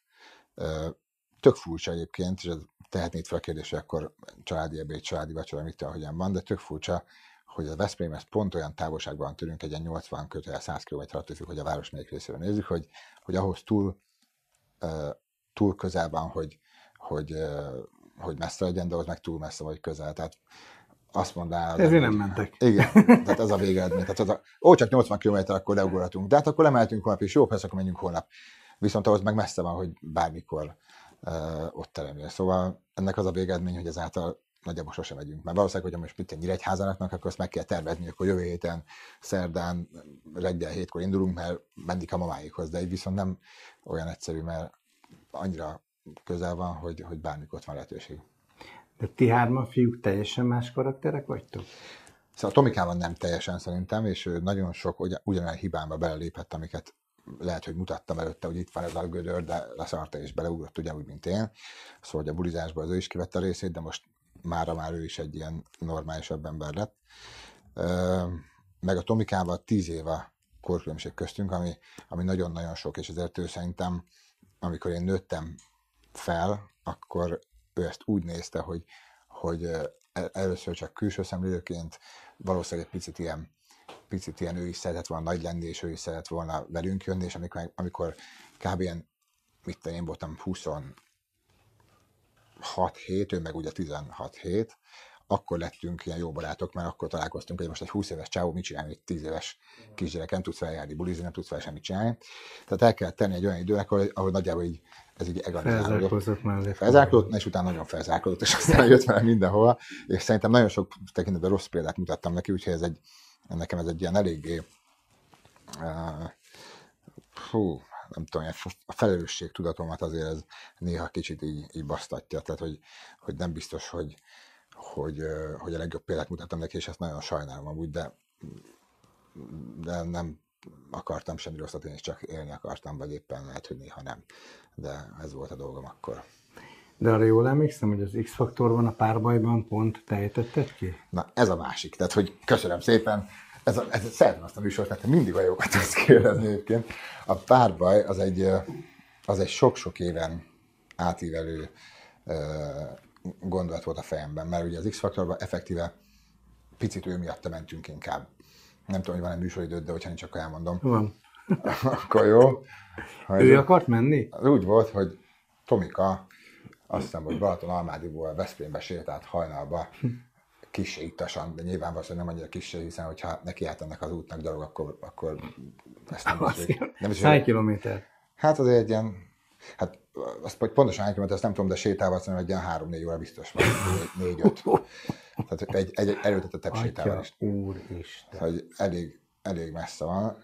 Tök furcsa egyébként, és ez tehetnéd fel a kérdés, hogy akkor családi ebéd, családi vacsora, mit hogyan van, de tök furcsa, hogy a ezt pont olyan távolságban törünk, egy 80 kötője 100 km tartozik, hogy a város melyik részéről nézzük, hogy, hogy ahhoz túl, túl közel van, hogy, hogy, hogy messze legyen, de ahhoz meg túl messze vagy közel. Tehát azt mondaná... Ezért hogy, nem mentek. Igen, tehát ez a végeredmény. Tehát az a, ó, csak 80 km, akkor leugorhatunk. De hát akkor lemeltünk holnap, is, jó, persze, akkor menjünk holnap viszont ahhoz meg messze van, hogy bármikor uh, ott teremje. Szóval ennek az a végedmény, hogy ezáltal nagyjából sosem megyünk. Mert valószínűleg, hogyha most mit egy nyíregyházán akkor azt meg kell tervezni, akkor jövő héten, szerdán, reggel hétkor indulunk, mert mendik a mamáikhoz. De így viszont nem olyan egyszerű, mert annyira közel van, hogy, hogy bármikor ott van lehetőség. De ti hárman fiúk teljesen más karakterek vagytok? Szóval Tomikában nem teljesen szerintem, és ő nagyon sok ugyanolyan hibámba belelépett, amiket lehet, hogy mutattam előtte, hogy itt van ez a gödör, de leszarta és beleugrott ugyanúgy, mint én. Szóval a bulizásban az ő is kivette a részét, de most mára már ő is egy ilyen normálisabb ember lett. Meg a Tomikával tíz éve korkülönbség köztünk, ami, ami nagyon-nagyon sok, és ezért ő szerintem, amikor én nőttem fel, akkor ő ezt úgy nézte, hogy, hogy e-, először csak külső szemlélőként, valószínűleg egy picit ilyen picit ilyen ő is szeretett volna nagy lenni, és ő is szeretett volna velünk jönni, és amikor, amikor kb. ilyen, mit én voltam 26 7 ő meg ugye 16 7 akkor lettünk ilyen jó barátok, mert akkor találkoztunk, hogy most egy 20 éves csávó mit csinál, egy 10 éves kisgyerek, nem tudsz feljárni, bulizni, nem tudsz fel semmit csinálni. Tehát el kell tenni egy olyan időnek, ahol, ahol nagyjából így ez így egalizálódott. Felzárkódott, és utána nagyon felzárkodott, és aztán jött vele mindenhova, és szerintem nagyon sok tekintetben rossz példát mutattam neki, úgyhogy ez egy, nekem ez egy ilyen eléggé uh, eh, hú, nem tudom, a felelősség tudatomat azért ez néha kicsit így, így basztatja, tehát hogy, hogy nem biztos, hogy, hogy, eh, hogy a legjobb példát mutattam neki, és ezt nagyon sajnálom amúgy, de, de nem akartam semmi rosszat, én is csak élni akartam, vagy éppen lehet, hogy néha nem, de ez volt a dolgom akkor. De arra jól emlékszem, hogy az X-faktorban a párbajban pont tehetetted ki? Na, ez a másik. Tehát, hogy köszönöm szépen, ez a, ez, szeretem azt a műsort, mert mindig a jókat tudsz kérdezni egyébként. A párbaj az egy, az egy sok-sok éven átívelő gondolat volt a fejemben, mert ugye az X-faktorban effektíve picit ő miatt mentünk inkább. Nem tudom, hogy van-e műsoridőd, de hogyha nincs, akkor elmondom. Van. akkor jó. Ha ő ez... akart menni? Úgy volt, hogy Tomika hiszem, hogy Balaton Almádiból Veszprémbe sétált hajnalba, kis ittasan, de nyilván valószínűleg nem annyira kis, hiszen hogyha neki állt ennek az útnak gyalog, akkor, akkor ezt nem, az nem is, Hány kilométer? Hát az egy ilyen, hát azt hogy pontosan hány kilométer, azt nem tudom, de sétálva azt mondom, hogy ilyen 3-4 óra biztos van, 4-5. Tehát egy, egy erőtetettebb sétálva is. is. Szóval, hogy elég, elég messze van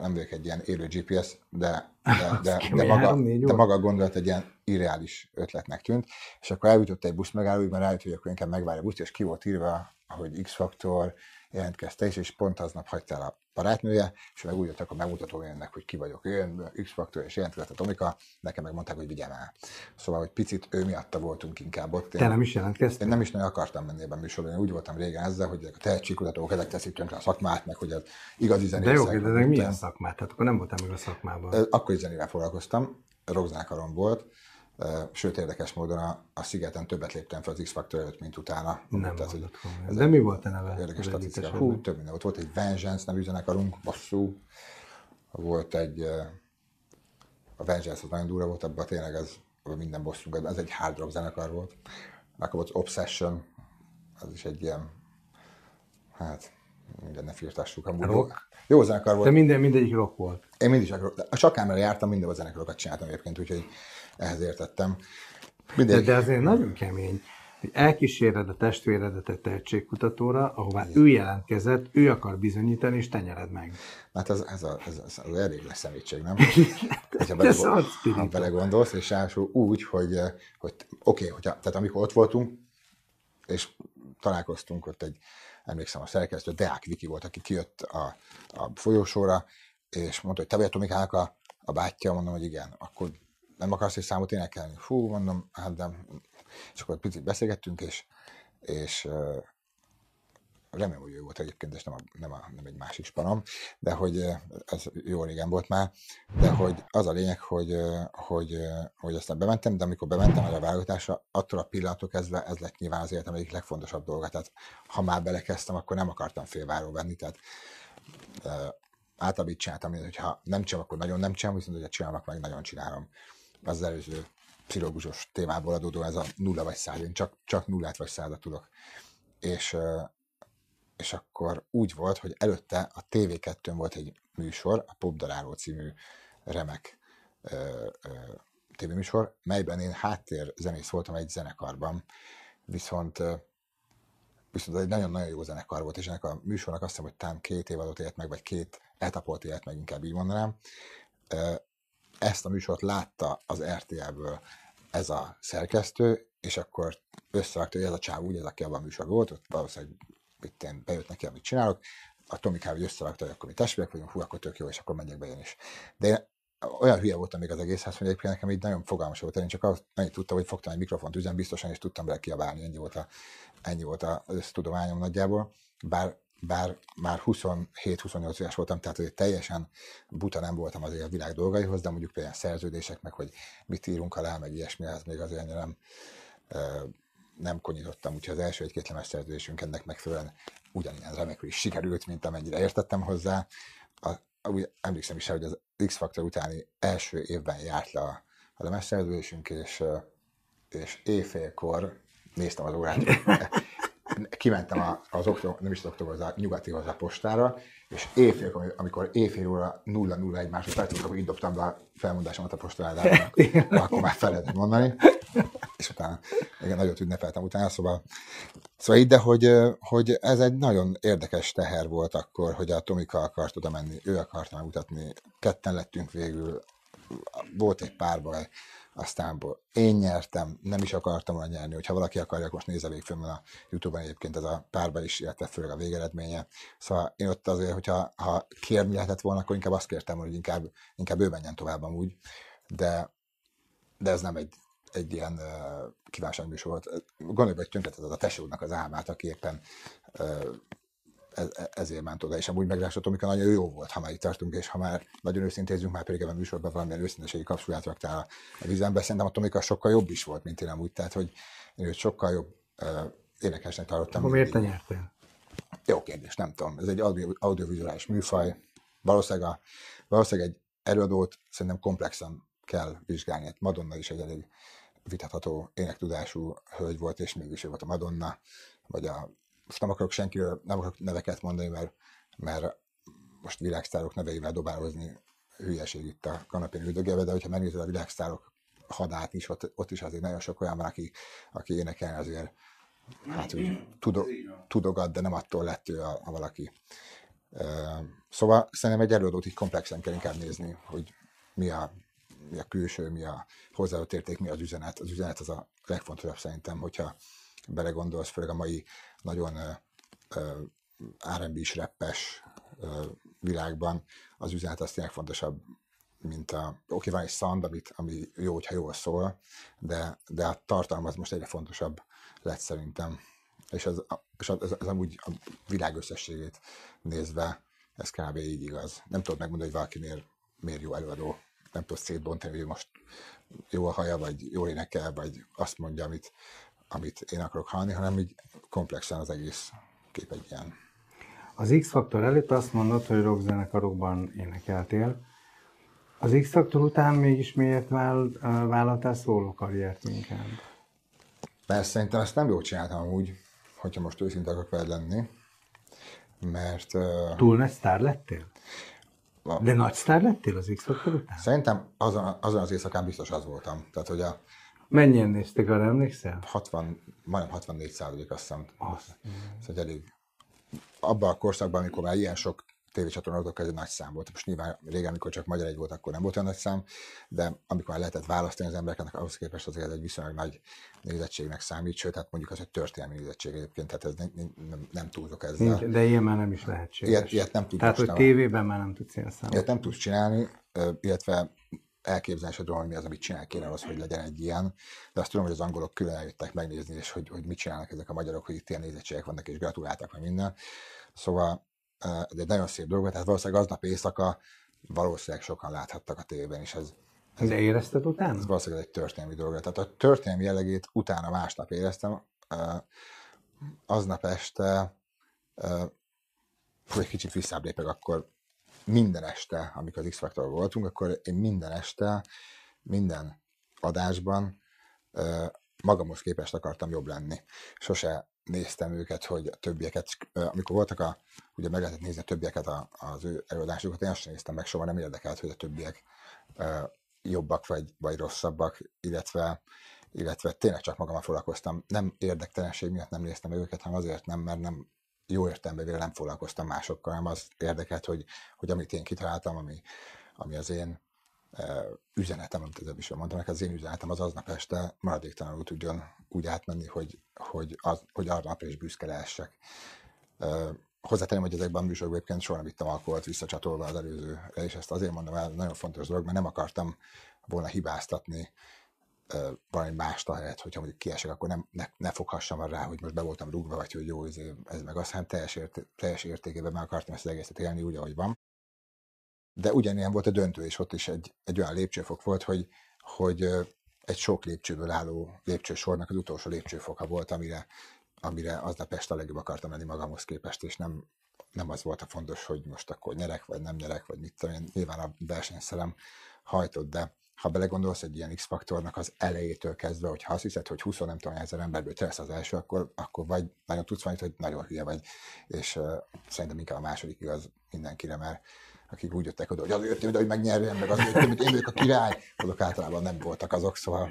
nem vagyok egy ilyen élő GPS, de, de, de, de, maga, de maga a gondolat egy ilyen irreális ötletnek tűnt, és akkor eljutott egy buszmegállóig, mert rájött, hogy akkor inkább megvárja a buszt, és ki volt írva, hogy X-faktor, jelentkezte is, és pont aznap hagyta el a barátnője, és meg úgy jöttek a megmutatom önnek, hogy ki vagyok én, X-faktor, és jelentkezett a Tomika, nekem meg mondták, hogy vigyem el. Szóval, hogy picit ő miatta voltunk inkább ott. Én, Te nem is jelentkeztél? Én nem is nagyon akartam menni ebben műsorban, én úgy voltam régen ezzel, hogy ezek a tehetségkutatók, ezek teszik tönkre a szakmát, meg hogy az igazi zenészek. De jó, szakmát, de ezek milyen szakmát? Tehát akkor nem voltam még a szakmában. Akkor is zenével foglalkoztam, rockzenekarom volt, Sőt, érdekes módon a, a szigeten többet léptem fel az X-Factor előtt, mint utána. Nem Tehát, hogy ez De mi volt a neve? Érdekes statisztika. Hú, több minden volt. Volt egy Vengeance nevű zenekarunk, basszú. Volt egy... A Vengeance az nagyon durva volt, abban tényleg az minden bosszunk, ez egy hard rock zenekar volt. Akkor volt Obsession, az is egy ilyen, hát minden ne firtassuk amúgy. Rock? Jó zenekar volt. De minden, mindegyik rock volt. Én mindig csak, csak jártam, minden a zenekarokat csináltam egyébként, úgyhogy ehhez értettem. Mindegy. De, de azért nagyon kemény, hogy elkíséred a testvéredet egy tehetségkutatóra, ahová Igen. ő jelentkezett, ő akar bizonyítani, és te nyered meg. Hát ez, ez, a, ez, ez, az elég lesz szemétség, nem? ha belegondolsz, ha és első úgy, hogy, eh, hogy oké, okay, tehát amikor ott voltunk, és találkoztunk ott egy, emlékszem a szerkesztő, Deák Viki volt, aki kijött a, a folyosóra, és mondta, hogy te vagy a Tomikának a, a bátyja, mondom, hogy igen, akkor nem akarsz egy számot énekelni? Hú, mondom, hát de... És akkor picit beszélgettünk, és, és remélem, hogy jó volt egyébként, és nem, a, nem, a, nem egy másik spanom, de hogy ez jó régen volt már, de hogy az a lényeg, hogy, hogy, hogy aztán bementem, de amikor bementem a válogatásra, attól a pillanatok kezdve ez lett nyilván az életem egyik legfontosabb dolga, tehát ha már belekezdtem, akkor nem akartam félváró venni, tehát általában így csináltam, hogyha nem csinálom, akkor nagyon nem csinálom, viszont hogyha csinálnak, meg nagyon csinálom az előző pszichológusos témából adódó ez a nulla vagy száz, én csak, csak nullát vagy százat tudok. És, és akkor úgy volt, hogy előtte a TV2-n volt egy műsor, a Popdaráló című remek ö, ö, tévéműsor, melyben én háttérzenész voltam egy zenekarban, viszont viszont egy nagyon-nagyon jó zenekar volt, és ennek a műsornak azt hiszem, hogy tám két év alatt élt meg, vagy két etapolt élt meg, inkább így mondanám ezt a műsort látta az RTL-ből ez a szerkesztő, és akkor összerakta, hogy ez a csáv úgy, ez aki abban a műsorban volt, ott valószínűleg itt én bejött neki, amit csinálok, a Tomi hogy összerakta, hogy akkor mi testvérek vagyunk, hú, akkor tök jó, és akkor menjek be én is. De én olyan hülye voltam még az egészhez, hogy egyébként nekem így nagyon fogalmas volt. Én csak azt annyit tudtam, hogy fogtam egy mikrofont üzen biztosan, és tudtam bele kiabálni, ennyi volt, a, ennyi volt az összetudományom nagyjából. Bár bár már 27-28 éves voltam, tehát azért teljesen buta nem voltam azért a világ dolgaihoz, de mondjuk például szerződések, meg hogy mit írunk alá, meg ilyesmi, az, még azért nem, nem konyítottam, úgyhogy az első egy-két lemes szerződésünk ennek megfelelően ugyanilyen remekül is sikerült, mint amennyire értettem hozzá. A, úgy emlékszem is, hogy az X-Factor utáni első évben járt le a, a lemes szerződésünk, és, és éjfélkor néztem az órát, kimentem az októ, nem is az oktog, az a nyugati hozzá postára, és éjfél, amikor éjfél óra 001 másodperc, akkor így dobtam be a felmondásomat a postaládára, akkor már fel lehetett mondani. És utána, igen, nagyot ünnepeltem utána, szóval, szóval így, de hogy, hogy ez egy nagyon érdekes teher volt akkor, hogy a Tomika akart oda menni, ő akart megmutatni, ketten lettünk végül, volt egy párbaj aztánból én nyertem, nem is akartam olyan nyerni, hogyha valaki akarja, most nézze végig a Youtube-on egyébként ez a párba is, illetve főleg a végeredménye. Szóval én ott azért, hogyha ha kérni lehetett volna, akkor inkább azt kértem, hogy inkább, inkább ő menjen tovább amúgy, de, de ez nem egy, egy ilyen uh, kívánságműsor volt. Gondolj, hogy tüntetett az a tesódnak az álmát, aki éppen uh, ez, e-, ezért ment oda, és amúgy meglássatom, mikor nagyon jó volt, ha már itt tartunk, és ha már nagyon őszintézünk, már pedig ebben a műsorban valamilyen őszinteségi kapcsolát raktál a, vizembe, szerintem a Tomika sokkal jobb is volt, mint én amúgy, tehát hogy én őt sokkal jobb uh, énekesnek tartottam. Akkor miért te nyertél? Jó kérdés, nem tudom. Ez egy audio, audiovizuális műfaj. Valószínűleg, a, valószínűleg egy előadót szerintem komplexen kell vizsgálni. Hát Madonna is egy elég vitatható énektudású hölgy volt, és mégis ő volt a Madonna, vagy a most nem akarok senkiről, nem akarok neveket mondani, mert, mert most világsztárok neveivel dobározni hülyeség itt a kanapén üldögélve, de hogyha megnézed a világsztárok hadát is, ott, ott is azért nagyon sok olyan van, aki, aki énekel azért, hát úgy tudo, tudogat, de nem attól lett ő a, a valaki. Szóval szerintem egy előadót így komplexen kell inkább nézni, hogy mi a, mi a külső, mi a hozzáadott érték, mi az üzenet. Az üzenet az a legfontosabb szerintem, hogyha belegondolsz, főleg a mai nagyon R&B-s, reppes világban az üzenet az tényleg fontosabb, mint a, oké, van egy szand, amit, ami jó, hogyha jól szól, de, de a tartalma az most egyre fontosabb lett szerintem. És ez, és ez, ez amúgy a világ összességét nézve, ez kb. így igaz. Nem tudod megmondani, hogy valaki miért, miért jó előadó. Nem tudsz szétbontani, hogy most jó a haja, vagy jó énekel, vagy azt mondja, amit amit én akarok hallani, hanem így komplexen az egész kép egy ilyen. Az X-faktor előtt azt mondod, hogy rockzenekarokban énekeltél. Az X-faktor után mégis miért vál, vállaltál szóló karriert inkább? Mert szerintem ezt nem jól csináltam úgy, hogyha most őszinte akarok veled lenni, mert... Túl nagy sztár lettél? A... De nagy sztár lettél az X-faktor után? Szerintem azon, azon az éjszakán biztos az voltam. Tehát, hogy a, Mennyien nézték, arra emlékszel? 60, majdnem 64 százalék, azt hiszem. Az. Ez egy elég. Abban a korszakban, amikor már ilyen sok tévécsatornázatok ez egy nagy szám volt. Most nyilván régen, amikor csak magyar egy volt, akkor nem volt olyan nagy szám, de amikor már lehetett választani az embereknek, ahhoz képest azért egy viszonylag nagy nézettségnek számít, sőt, hát mondjuk az, egy történelmi nézettség egyébként, tehát ez nem, nem, nem túlzok ezzel. Nincs, de ilyen már nem is lehetséges. Ilyet, ilyet nem tudsz Tehát, hogy tévében már nem tudsz ilyen számot. Ilyet nem tudsz csinálni, illetve elképzelésodról, hogy mi az, amit csinál kéne az, hogy legyen egy ilyen, de azt tudom, hogy az angolok külön eljöttek megnézni, és hogy, hogy mit csinálnak ezek a magyarok, hogy itt ilyen nézettségek vannak, és gratuláltak meg minden. Szóval de egy nagyon szép dolog, tehát valószínűleg aznap éjszaka valószínűleg sokan láthattak a tévében is. Ez, ez de érezted utána? Ez valószínűleg egy történelmi dolog. Tehát a történelmi jellegét utána másnap éreztem. Aznap este, hogy egy kicsit visszáblépek, akkor minden este, amikor az x factor voltunk, akkor én minden este, minden adásban magamhoz képest akartam jobb lenni. Sose néztem őket, hogy a többieket, amikor voltak a, ugye meg lehetett nézni a többieket a, az ő előadásukat, én azt sem néztem meg, soha nem érdekelt, hogy a többiek jobbak vagy, vagy rosszabbak, illetve, illetve tényleg csak magammal foglalkoztam. Nem érdektelenség miatt nem néztem őket, hanem azért nem, mert nem jó értelme vélem nem foglalkoztam másokkal, hanem az érdekelt, hogy, hogy amit én kitaláltam, ami, ami az én üzenetem, amit az is mondtam, az én üzenetem az aznap este maradéktalanul tudjon úgy átmenni, hogy, hogy, az, hogy arra napra is büszke lehessek. Hozzátenem, hogy ezekben a műsorokban egyébként soha nem vittem alkoholt visszacsatolva az előzőre, és ezt azért mondom el, nagyon fontos dolog, mert nem akartam volna hibáztatni valami mást ahelyett, hogyha mondjuk kiesek, akkor nem, ne, ne foghassam rá, hogy most be voltam rúgva, vagy hogy jó, ez meg aztán teljes, ért, teljes értékében meg akartam ezt az egészet élni, úgy, ahogy van. De ugyanilyen volt a döntő, és ott is egy, egy olyan lépcsőfok volt, hogy, hogy egy sok lépcsőből álló lépcsősornak az utolsó lépcsőfoka volt, amire, amire aznap este a legjobb akartam lenni magamhoz képest, és nem, nem az volt a fontos, hogy most akkor nyerek, vagy nem nyerek, vagy mit tudom én, nyilván a versenyszerem hajtott, de, ha belegondolsz egy ilyen X-faktornak az elejétől kezdve, hogy ha azt hiszed, hogy 20 nem tudom, ezer emberből te lesz az első, akkor, akkor vagy nagyon tudsz valamit, hogy nagyon hülye vagy, és uh, szerintem inkább a második igaz mindenkire, mert akik úgy jöttek oda, hogy az jöttem ide, hogy megnyerjem, meg az jöttem, hogy én vagyok a király, azok általában nem voltak azok, szóval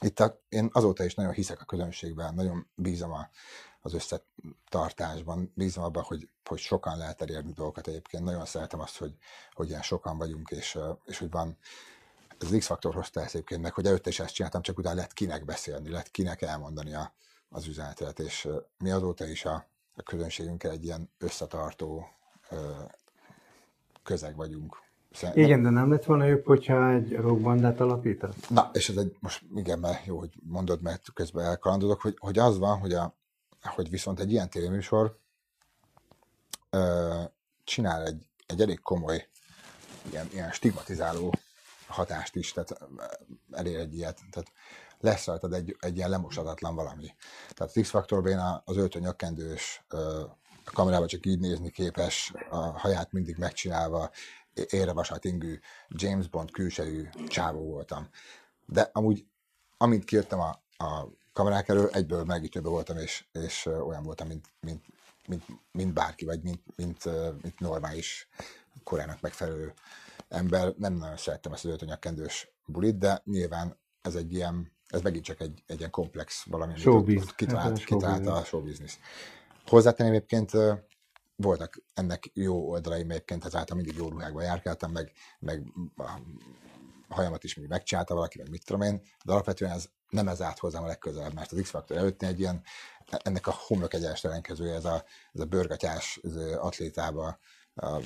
itt a, én azóta is nagyon hiszek a közönségben, nagyon bízom a, az összetartásban, bízom abban, hogy, hogy sokan lehet elérni dolgokat egyébként. Nagyon szeretem azt, hogy, hogy ilyen sokan vagyunk, és, és hogy van ez az X-faktor hozta egyébként meg, hogy előtte is ezt csináltam, csak utána lett kinek beszélni, lett kinek elmondani a, az üzenetet, és mi azóta is a, a közönségünkkel egy ilyen összetartó ö, közeg vagyunk. Szerintem. Igen, de nem lett volna jobb, hogyha egy rockbandát alapítasz? Na, és ez egy, most igen, mert jó, hogy mondod, mert közben elkalandozok, hogy, hogy az van, hogy, a, hogy viszont egy ilyen tévéműsor csinál egy, egy elég komoly ilyen, ilyen stigmatizáló hatást is, tehát eh, elér egy ilyet. Tehát lesz rajtad egy, egy ilyen lemosatatlan valami. Tehát az X-faktorban az öltönyökkendős, a kamerába csak így nézni képes, a haját mindig megcsinálva, érevasat hát ingű, James Bond külsejű csávó voltam. De amúgy, amint kijöttem a, a kamerák elől, egyből megítőbe voltam, és, és olyan voltam, mint, mint, mint, mint bárki, vagy mint, mint, mint normális korának megfelelő ember, nem nagyon szerettem ezt az öltönyökkendős bulit, de nyilván ez egy ilyen, ez megint csak egy, egy ilyen komplex valami, amit kitalált, hát a a show business. Hozzátenni egyébként, voltak ennek jó oldalaim egyébként, ezáltal hát mindig jó ruhákban járkáltam, meg, meg a hajamat is mindig megcsinálta valaki, meg mit tudom én, de alapvetően ez nem ez állt hozzám a legközelebb, mert az X-Factor előtt egy ilyen, ennek a homlok egyenes ellenkezője, ez a, ez a bőrgatyás ez atlétába a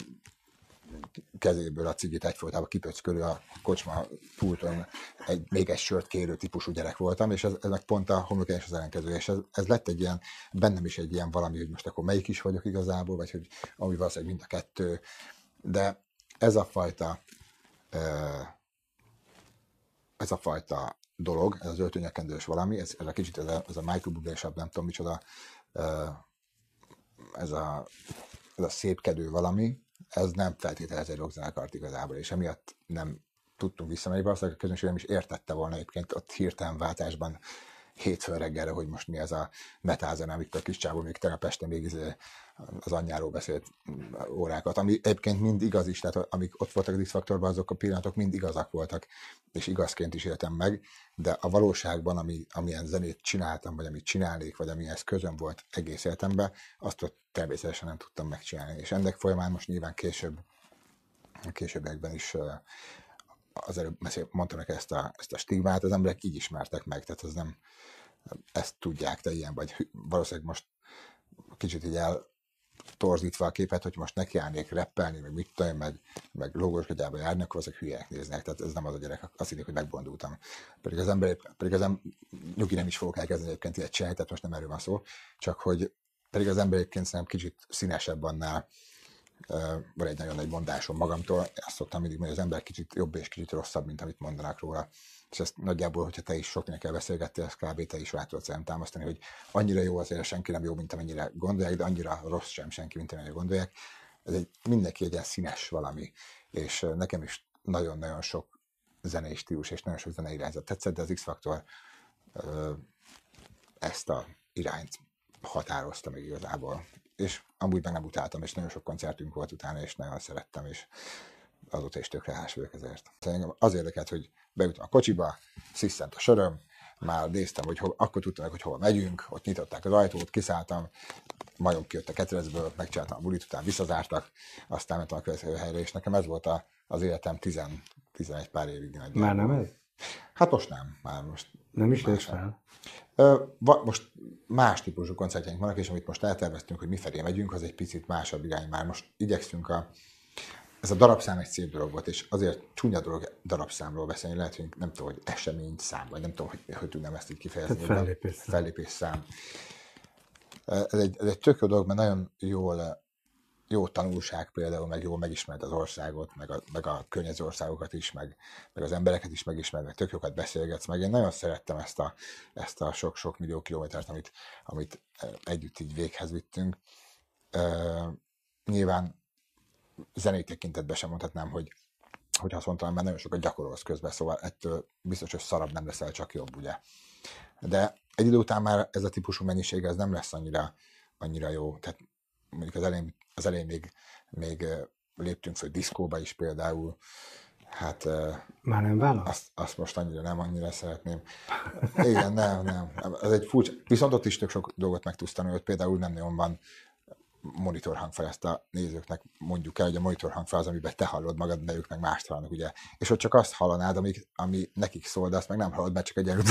kezéből a cigit egyfolytában körül a kocsma pulton egy, még egy sört kérő típusú gyerek voltam, és ez, ennek pont a homlokányos az ellenkező, és ez, ez, lett egy ilyen, bennem is egy ilyen valami, hogy most akkor melyik is vagyok igazából, vagy hogy ami valószínűleg mind a kettő, de ez a fajta ez a fajta dolog, ez az öltönyekendős valami, ez, ez a kicsit ez a, ez a microbublésabb, nem tudom micsoda, ez a, ez a szépkedő valami, ez nem feltételez egy rockzenekart igazából, és emiatt nem tudtunk visszamenni, valószínűleg a közönség nem is értette volna egyébként ott hirtelen váltásban hétfő reggelre, hogy most mi ez a metázen, amit a kis csávó még tegnap este még izé, az anyjáról beszélt mm, órákat, ami egyébként mind igaz is, tehát amik ott voltak a diszfaktorban, azok a pillanatok mind igazak voltak, és igazként is éltem meg, de a valóságban, ami, amilyen zenét csináltam, vagy amit csinálnék, vagy amihez közöm volt egész életemben, azt ott természetesen nem tudtam megcsinálni. És ennek folyamán most nyilván később, a későbbiekben is az előbb mondtam neki ezt a, ezt a stigmát, az emberek így ismertek meg, tehát az nem, ezt tudják, te ilyen vagy. Valószínűleg most kicsit így el torzítva a képet, hogy most nekiállnék reppelni, meg mit tudom, meg, meg kagyába járni, akkor azok hülyek néznek. Tehát ez nem az a gyerek, azt hinnék, hogy megbondultam. Pedig az ember, pedig az ember, nyugi nem is fogok elkezdeni egyébként ilyet csinálni, tehát most nem erről van szó, csak hogy pedig az ember egyébként szerintem kicsit színesebb annál, van egy nagyon nagy mondásom magamtól, azt szoktam mindig hogy az ember kicsit jobb és kicsit rosszabb, mint amit mondanák róla. És ezt nagyjából, hogyha te is sok kell beszélgettél, ezt kb. te is rá tudod szerintem támasztani, hogy annyira jó azért senki nem jó, mint amennyire gondolják, de annyira rossz sem senki, mint amennyire gondolják. Ez egy, mindenki egy ilyen színes valami, és nekem is nagyon-nagyon sok zenei stílus és nagyon sok zenei irányzat tetszett, de az x faktor ezt a irányt határozta meg igazából és amúgy meg nem utáltam, és nagyon sok koncertünk volt utána, és nagyon szerettem, és azóta is tökre hás vagyok ezért. Engem az érdekelt, hogy beültem a kocsiba, sziszent a söröm, már néztem, hogy hol, akkor tudtam meg, hogy hova megyünk, ott nyitották az ajtót, kiszálltam, majom kijött a ketrezből, megcsináltam a bulit, utána visszazártak, aztán mentem a következő helyre, és nekem ez volt a, az életem 10, 11 pár évig. Nagyjából. Már nem ez? Hát most nem, már most nem is lépsz fel. most más típusú koncertjeink vannak, és amit most elterveztünk, hogy mi felé megyünk, az egy picit másabb irány már. Most igyekszünk a... Ez a darabszám egy szép dolog volt, és azért csúnya dolog darabszámról beszélni, lehet, hogy nem tudom, hogy esemény szám, vagy nem tudom, hogy, hogy tudnám ezt így kifejezni. Tehát fellépés, szám. fellépés szám. Ez egy, ez egy tök jó dolog, mert nagyon jól jó tanulság például, meg jó megismert az országot, meg a, meg a környező országokat is, meg, meg az embereket is megismered, meg tök jókat beszélgetsz, meg én nagyon szerettem ezt a, ezt a sok-sok millió kilométert, amit, amit eh, együtt így véghez vittünk. Uh, nyilván zenét tekintetben sem mondhatnám, hogy, hogy azt mondtam, mert nagyon sokat gyakorolsz közben, szóval ettől biztos, hogy szarabb nem leszel, csak jobb, ugye. De egy idő után már ez a típusú mennyiség ez nem lesz annyira, annyira jó. Tehát mondjuk az elején, az elején még, még léptünk föl diszkóba is például, Hát... Már nem válasz? Azt, azt most annyira nem, annyira szeretném. Igen, nem, nem. Ez egy furcsa. Viszont ott is tök sok dolgot meg tudsz tanulni, például nem nagyon van monitor ezt a nézőknek mondjuk el, hogy a monitor hangfal az, amiben te hallod magad, de ők meg mást hallanak, ugye. És hogy csak azt hallanád, ami, ami nekik szól, de azt meg nem hallod, mert csak egy erőt,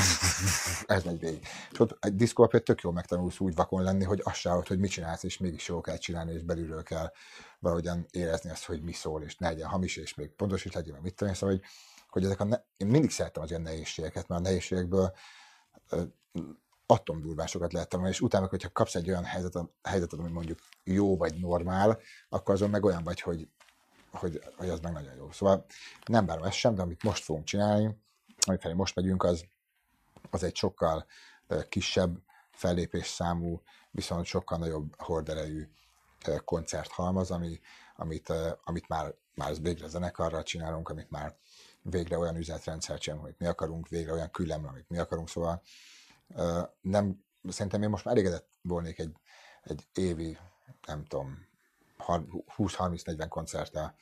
ez megy végig. És ott egy diszkó tök jól megtanulsz úgy vakon lenni, hogy azt sem hogy mit csinálsz, és mégis jól kell csinálni, és belülről kell valahogyan érezni azt, hogy mi szól, és ne legyen hamis, és még pontos is legyen, mit tudom, szóval, hogy, hogy ezek a ne... én mindig szerettem az ilyen nehézségeket, mert a nehézségekből atomdurvásokat lehettem volna, és utána, hogyha kapsz egy olyan helyzetet, helyzetet, ami mondjuk jó vagy normál, akkor azon meg olyan vagy, hogy, hogy, hogy az meg nagyon jó. Szóval nem bárom ezt sem, de amit most fogunk csinálni, amit felé most megyünk, az, az egy sokkal kisebb fellépés számú, viszont sokkal nagyobb horderejű koncerthalmaz, ami, amit, amit már, már az végre zenekarral csinálunk, amit már végre olyan üzletrendszer, csinálunk, amit mi akarunk, végre olyan küllem, amit mi akarunk, szóval nem, szerintem én most már elégedett volnék egy, egy évi, nem tudom, 20-30-40 koncerttel,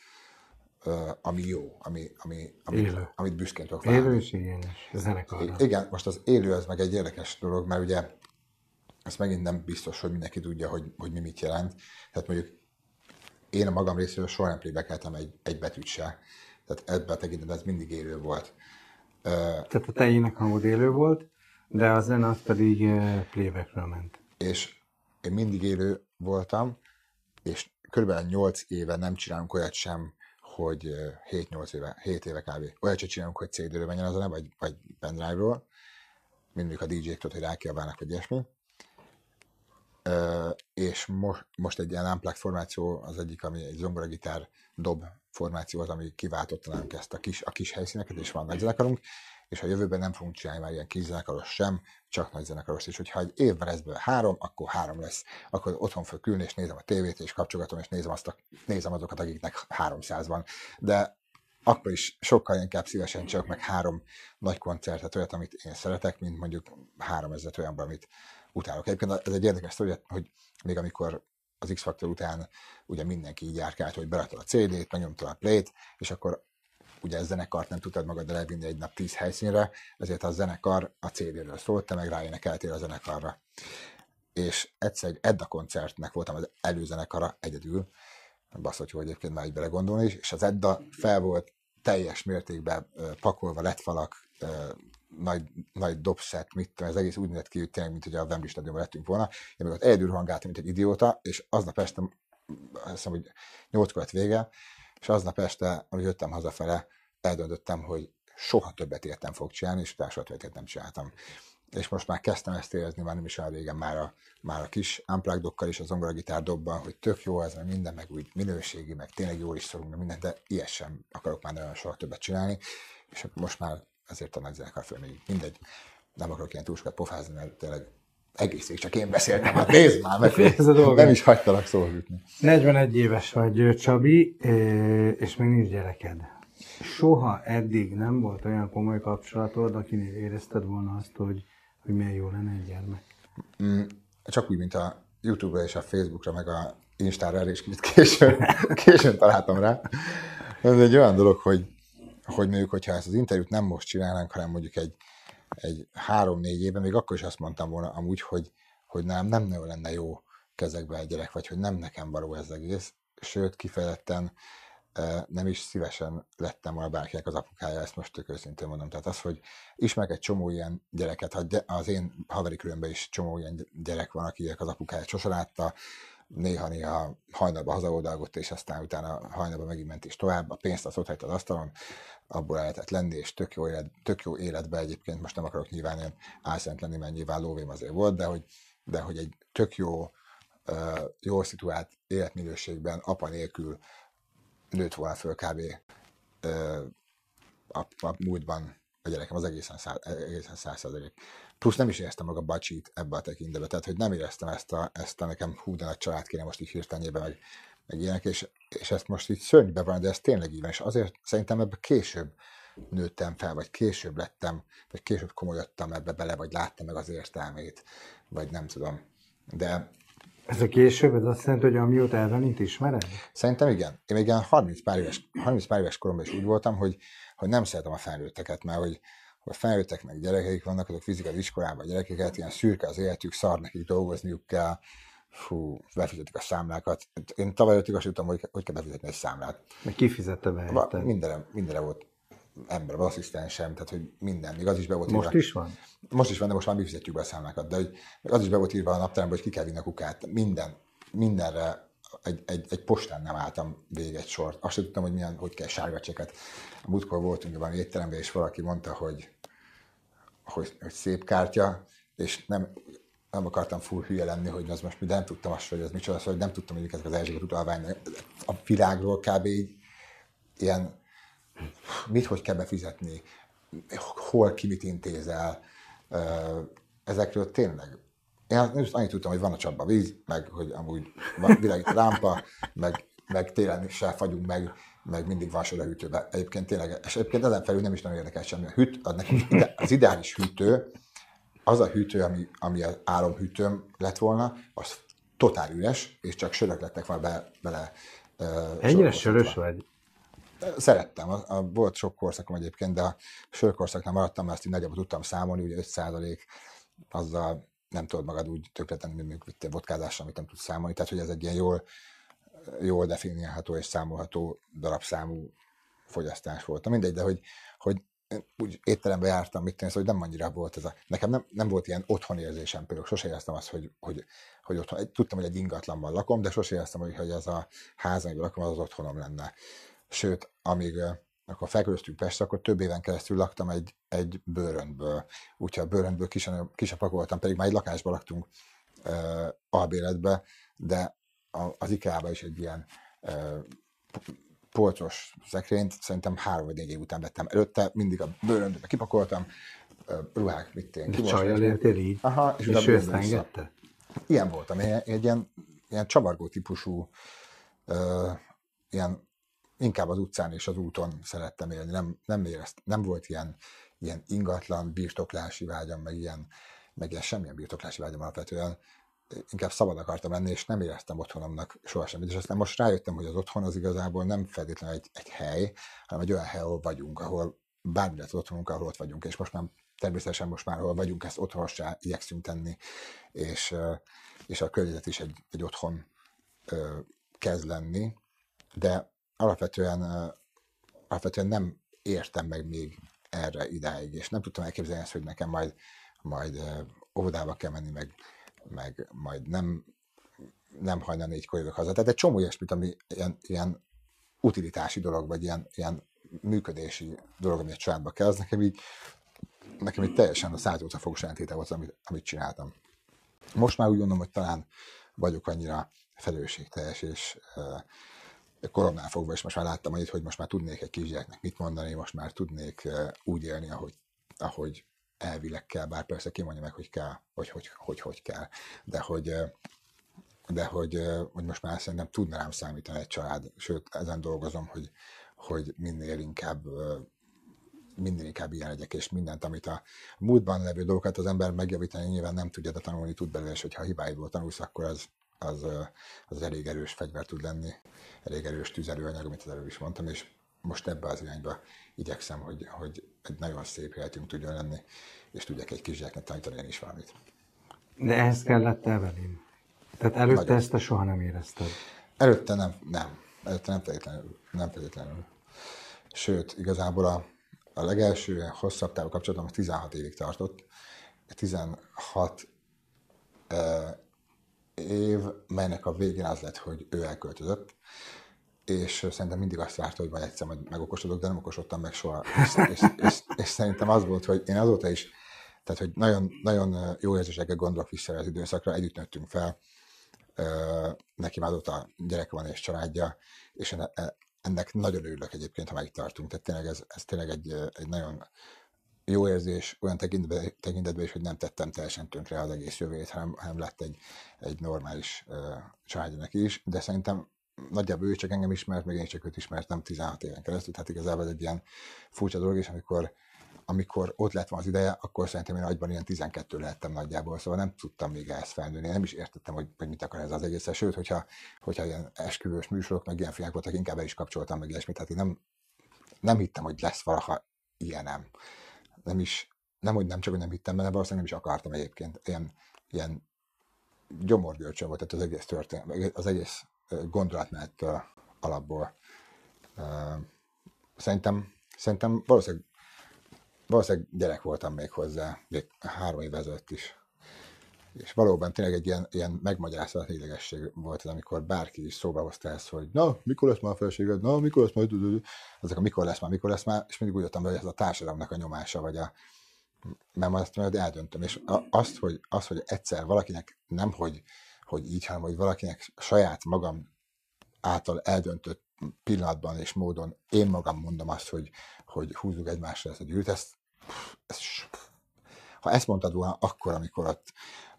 ami jó, ami, ami, ami élő. amit büszkén tudok Élő és igényes, zenekarra. Igen, most az élő az meg egy érdekes dolog, mert ugye ez megint nem biztos, hogy mindenki tudja, hogy, hogy mi mit jelent. Tehát mondjuk én a magam részéről soha nem plébekeltem egy, egy betűt se. Tehát ebben tekintetben ez mindig élő volt. Tehát a te hangod élő volt, de a zene az pedig eh, playbackről ment. És én mindig élő voltam, és körülbelül 8 éve nem csinálunk olyat sem, hogy 7-8 eh, éve, 7 éve kb. Olyat sem csinálunk, hogy CD-ről menjen az a vagy, vagy pendrive-ról. Mindig a DJ-któl, hogy rákiabálnak, vagy ilyesmi. Uh, és mo- most egy ilyen unplugged formáció az egyik, ami egy zongoragitár dob formáció az, ami kiváltotta nálunk ezt a kis, a kis helyszíneket, és van nagy zenekarunk, és a jövőben nem fogunk csinálni már ilyen kézzenekaros sem, csak nagy zenekaros És Hogyha egy évben lesz belőle három, akkor három lesz. Akkor otthon fog külni, és nézem a tévét, és kapcsolatom, és nézem, azt a, nézem azokat, akiknek 300 van. De akkor is sokkal inkább szívesen csak meg három nagy koncertet, olyat, amit én szeretek, mint mondjuk három ezeret olyanban, amit utálok. Egyébként ez egy érdekes hogy, hogy még amikor az X-Factor után ugye mindenki így járkált, hogy berakta a CD-t, megnyomta a play és akkor ugye a zenekart nem tudtad magad elvinni egy nap tíz helyszínre, ezért a zenekar a CD-ről szólt, te meg ráénekeltél a zenekarra. És egyszer Edda koncertnek voltam az előzenekara egyedül, baszott jó egyébként már így belegondolni is, és az Edda fel volt teljes mértékben pakolva, lett falak, nagy, nagy dobszett, mit tudom, ez egész úgy nézett ki, hogy tényleg, mint hogy a Wembley stadionban lettünk volna. Én meg ott egyedül hangáltam, mint egy idióta, és aznap este, azt hiszem, hogy nyolckor vége, és aznap este, ahogy jöttem hazafele, eldöntöttem, hogy soha többet értem fog csinálni, és utána soha többet nem csináltam. És most már kezdtem ezt érezni, már nem is olyan régen, már a, már a kis ámplágdokkal és az zongoragitár dobban, hogy tök jó ez, mert minden, meg úgy minőségi, meg tényleg jó is szorunk, minden, de ilyet sem akarok már nagyon soha többet csinálni, és most már azért a nagy zenekar mindegy, nem akarok ilyen túl sokat pofázni, mert tényleg egész ég csak én beszéltem, hát nézd már, meg, nem is hagytalak szóval jutni. 41 éves vagy Csabi, és még nincs gyereked. Soha eddig nem volt olyan komoly kapcsolatod, akinél érezted volna azt, hogy, hogy milyen jó lenne egy gyermek. Mm, csak úgy, mint a YouTube-ra és a Facebookra, meg a Instára is is későn, későn találtam rá. Ez egy olyan dolog, hogy, hogy mondjuk, hogyha ezt az interjút nem most csinálnánk, hanem mondjuk egy egy három-négy éve, még akkor is azt mondtam volna amúgy, hogy, hogy nem, nem nagyon lenne jó kezekbe egy gyerek, vagy hogy nem nekem való ez egész, sőt, kifejezetten nem is szívesen lettem volna bárkinek az apukája, ezt most tök őszintén mondom. Tehát az, hogy ismerek egy csomó ilyen gyereket, az én haveri különben is csomó ilyen gyerek van, akinek az apukáját sosem látta, néha-néha hajnalba hazaoldalgott, és aztán utána hajnalba megint ment is tovább, a pénzt az ott hagyta az asztalon, abból lehetett lenni, és tök jó, élet, tök jó életben egyébként, most nem akarok nyilván ilyen álszent lenni, mert nyilván lóvém azért volt, de hogy, de hogy egy tök jó, jó szituált életminőségben apa nélkül nőtt volna föl kb. A, a múltban a gyerekem az egészen, száz, egészen százszerzelék Plusz nem is éreztem maga bacsit ebbe a tekintetbe, tehát hogy nem éreztem ezt a, ezt a nekem hú, de nagy család kéne most így hirtelenjében, meg, meg ilyenek, és, és ezt most így szörnybe van, de ez tényleg így van, és azért szerintem ebbe később nőttem fel, vagy később lettem, vagy később komolyodtam ebbe bele, vagy láttam meg az értelmét, vagy nem tudom. De ez a később, ez azt jelenti, hogy amióta Evelint ismered? Szerintem igen. Én még ilyen 30 pár éves, 30 pár éves koromban is úgy voltam, hogy, hogy nem szeretem a felnőtteket, mert hogy akkor felnőttek meg gyerekeik vannak, azok fizikai iskolában gyerekeket, ilyen szürke az életük, szar nekik dolgozniuk kell, fú, befizetik a számlákat. Én tavaly ötig azt tudtam, hogy, hogy kell befizetni egy számlát. Meg kifizette be? Mindenre, mindenre volt ember, az asszisztensem, tehát hogy minden, még az is be volt most írva. Most is van? Most is van, de most már mi fizetjük be a számlákat, de hogy az is be volt írva a naptárban, hogy ki kell vinni a kukát, minden, mindenre egy, egy, egy postán nem álltam végig egy sort. Azt sem tudtam, hogy milyen, hogy kell sárga cseket. A múltkor voltunk valami étteremben, és valaki mondta, hogy, hogy, hogy szép kártya, és nem, nem akartam full hülye lenni, hogy az most mi, nem tudtam azt, hogy ez micsoda, hogy szóval nem tudtam, hogy ezek az Erzsébet utalvány a világról kb. így ilyen, mit, hogy kell befizetni, hol ki mit intézel, ezekről tényleg én hát most annyit tudtam, hogy van a csapba víz, meg hogy amúgy van világít a lámpa, meg, meg télen se fagyunk meg, meg mindig van hűtőben. Egyébként tényleg, és egyébként ezen felül nem is nagyon érdekel semmi. A hűt, az, ide, az ideális hűtő, az a hűtő, ami, ami az álomhűtőm lett volna, az totál üres, és csak sörök lettek volna be, bele. Uh, Ennyire sörös vagy? Szerettem, a, a, volt sok korszakom egyébként, de a sörkorszaknál maradtam, mert ezt így nagyjából tudtam számolni, ugye 5 azzal nem tudod magad úgy tökéletlenül működni vodkázással, amit nem tudsz számolni. Tehát, hogy ez egy ilyen jól, jól definiálható és számolható darabszámú fogyasztás volt. mindegy, de hogy, hogy úgy étterembe jártam, mit tényleg, szóval, hogy nem annyira volt ez a... Nekem nem, nem volt ilyen otthon érzésem, például sose éreztem azt, hogy, hogy, hogy otthon... Tudtam, hogy egy ingatlanban lakom, de sose éreztem, hogy, hogy ez a ház, amiben lakom, az az otthonom lenne. Sőt, amíg akkor felköltöztünk Pestre, akkor több éven keresztül laktam egy, egy bőrönből. Úgyhogy a bőrönből kisebb, pakoltam, pedig már egy lakásban laktunk e, albéletbe, de a, az ikea is egy ilyen e, polcos szekrényt, szerintem három vagy négy év után vettem. Előtte mindig a bőröndöbe kipakoltam, ruhák, mit én. Csajjal értél így? Aha, és, és ő ezt engedte? Ilyen voltam, egy ilyen, ilyen csavargó típusú, ö, ilyen inkább az utcán és az úton szerettem élni. Nem, nem, érezt, nem volt ilyen, ilyen ingatlan birtoklási vágyam, meg ilyen, meg ilyen semmilyen birtoklási vágyam alapvetően. Inkább szabad akartam lenni, és nem éreztem otthonomnak sohasem. És aztán most rájöttem, hogy az otthon az igazából nem feltétlenül egy, egy hely, hanem egy olyan hely, ahol vagyunk, ahol bármi lett otthonunk, ahol ott vagyunk, és most már természetesen most már, ahol vagyunk, ezt otthonossá igyekszünk tenni, és, és a környezet is egy, egy otthon kezd lenni, de alapvetően, alapvetően nem értem meg még erre idáig, és nem tudtam elképzelni ezt, hogy nekem majd, majd óvodába kell menni, meg, meg majd nem, nem hajna négykor jövök haza. Tehát egy csomó ilyesmit, ami ilyen, ilyen utilitási dolog, vagy ilyen, ilyen működési dolog, ami a családba kell, az nekem így, nekem így teljesen a 180 fokos ellentéte volt, amit, amit csináltam. Most már úgy gondolom, hogy talán vagyok annyira felelősségteljes, és koromnál fogva és most már láttam annyit, hogy most már tudnék egy kisgyereknek mit mondani, most már tudnék úgy élni, ahogy, ahogy elvileg kell, bár persze kimondja meg, hogy kell, hogy hogy, hogy, hogy kell, de hogy, de hogy, hogy most már szerintem tudna rám számítani egy család, sőt, ezen dolgozom, hogy, hogy minél inkább minden inkább ilyen legyek, és mindent, amit a múltban levő dolgokat az ember megjavítani nyilván nem tudja, de tanulni tud belőle, és hogyha hibáidból tanulsz, akkor az, az, az elég erős fegyver tud lenni, elég erős tüzelőanyag, amit az előbb is mondtam, és most ebbe az irányba igyekszem, hogy, hogy egy nagyon szép életünk tudjon lenni, és tudjak egy kisgyereknek tanítani én is valamit. De ez kellett elvenni. Tehát előtte Nagyon. ezt a soha nem érezted? Előtte nem, nem. Előtte nem feltétlenül. Nem feltétlenül. Sőt, igazából a, a legelső hosszabb távú kapcsolatom 16 évig tartott. 16 eh, év, melynek a végén az lett, hogy ő elköltözött, és szerintem mindig azt várta, hogy majd egyszer majd megokosodok, de nem okosodtam meg soha. És, és, és, és szerintem az volt, hogy én azóta is, tehát hogy nagyon, nagyon jó érzésekkel gondolok vissza az időszakra, együtt nőttünk fel, neki már azóta gyerek van és családja, és e, ennek nagyon örülök egyébként, ha megtartunk. tartunk. Tehát tényleg ez, ez tényleg egy, egy nagyon jó érzés olyan tekintetben, tekintetben is, hogy nem tettem teljesen tönkre az egész jövőjét, hanem, hanem lett egy, egy normális uh, családja neki is, de szerintem nagyjából ő csak engem ismert, meg én csak őt ismertem 16 éven keresztül, tehát igazából ez egy ilyen furcsa dolog, és amikor, amikor ott lett van az ideje, akkor szerintem én agyban ilyen 12 lehettem nagyjából, szóval nem tudtam még ezt felnőni, nem is értettem, hogy, hogy mit akar ez az egész. Sőt, hogyha, hogyha ilyen esküvős műsorok, meg ilyen filmek voltak, inkább el is kapcsoltam meg ilyesmit, tehát én nem, nem hittem, hogy lesz valaha ilyenem nem is, nem, hogy nem csak, hogy nem hittem benne, valószínűleg nem is akartam egyébként. Ilyen, ilyen gyomorgörcsön volt tehát az egész történet, az egész gondolatmenet alapból. Szerintem, szerintem valószínűleg, valószínűleg gyerek voltam még hozzá, még három évvel ezelőtt is és valóban tényleg egy ilyen, ilyen megmagyarázat idegesség volt az, amikor bárki is szóba hozta ezt, hogy na, mikor lesz már a feleséged, na, mikor lesz már, ezek a mikor lesz már, mikor lesz már, és mindig úgy jöttem be, hogy ez a társadalomnak a nyomása, vagy a, nem azt majd eldöntöm, és azt, hogy, azt, hogy egyszer valakinek nem, hogy, hogy így, hanem hogy valakinek saját magam által eldöntött pillanatban és módon én magam mondom azt, hogy, hogy húzzuk egymásra ezt a gyűrűt, ezt, ezt, ha ezt mondtad volna akkor, amikor ott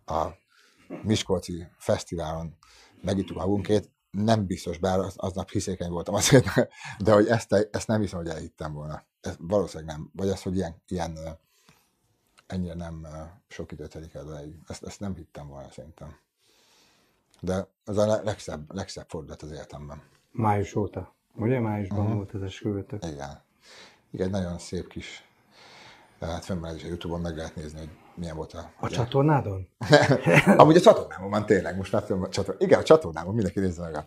a Miskolci Fesztiválon a magunkét, nem biztos, bár az, aznap hiszékeny voltam azért, de hogy ezt, ezt nem hiszem, hogy elhittem volna. Ez valószínűleg nem. Vagy az, hogy ilyen, ilyen ennyire nem sok időt telik el Ezt, ezt nem hittem volna szerintem. De ez a legszebb, legszebb fordulat az életemben. Május óta. Ugye májusban uh-huh. volt ez a sküvőtök? Igen. Igen, nagyon szép kis hát fennmaradás a Youtube-on meg lehet nézni, hogy milyen volt a... A ugye? csatornádon? Amúgy a csatornámon van tényleg, most már a csatornámon. Igen, a csatornámon mindenki nézze meg a,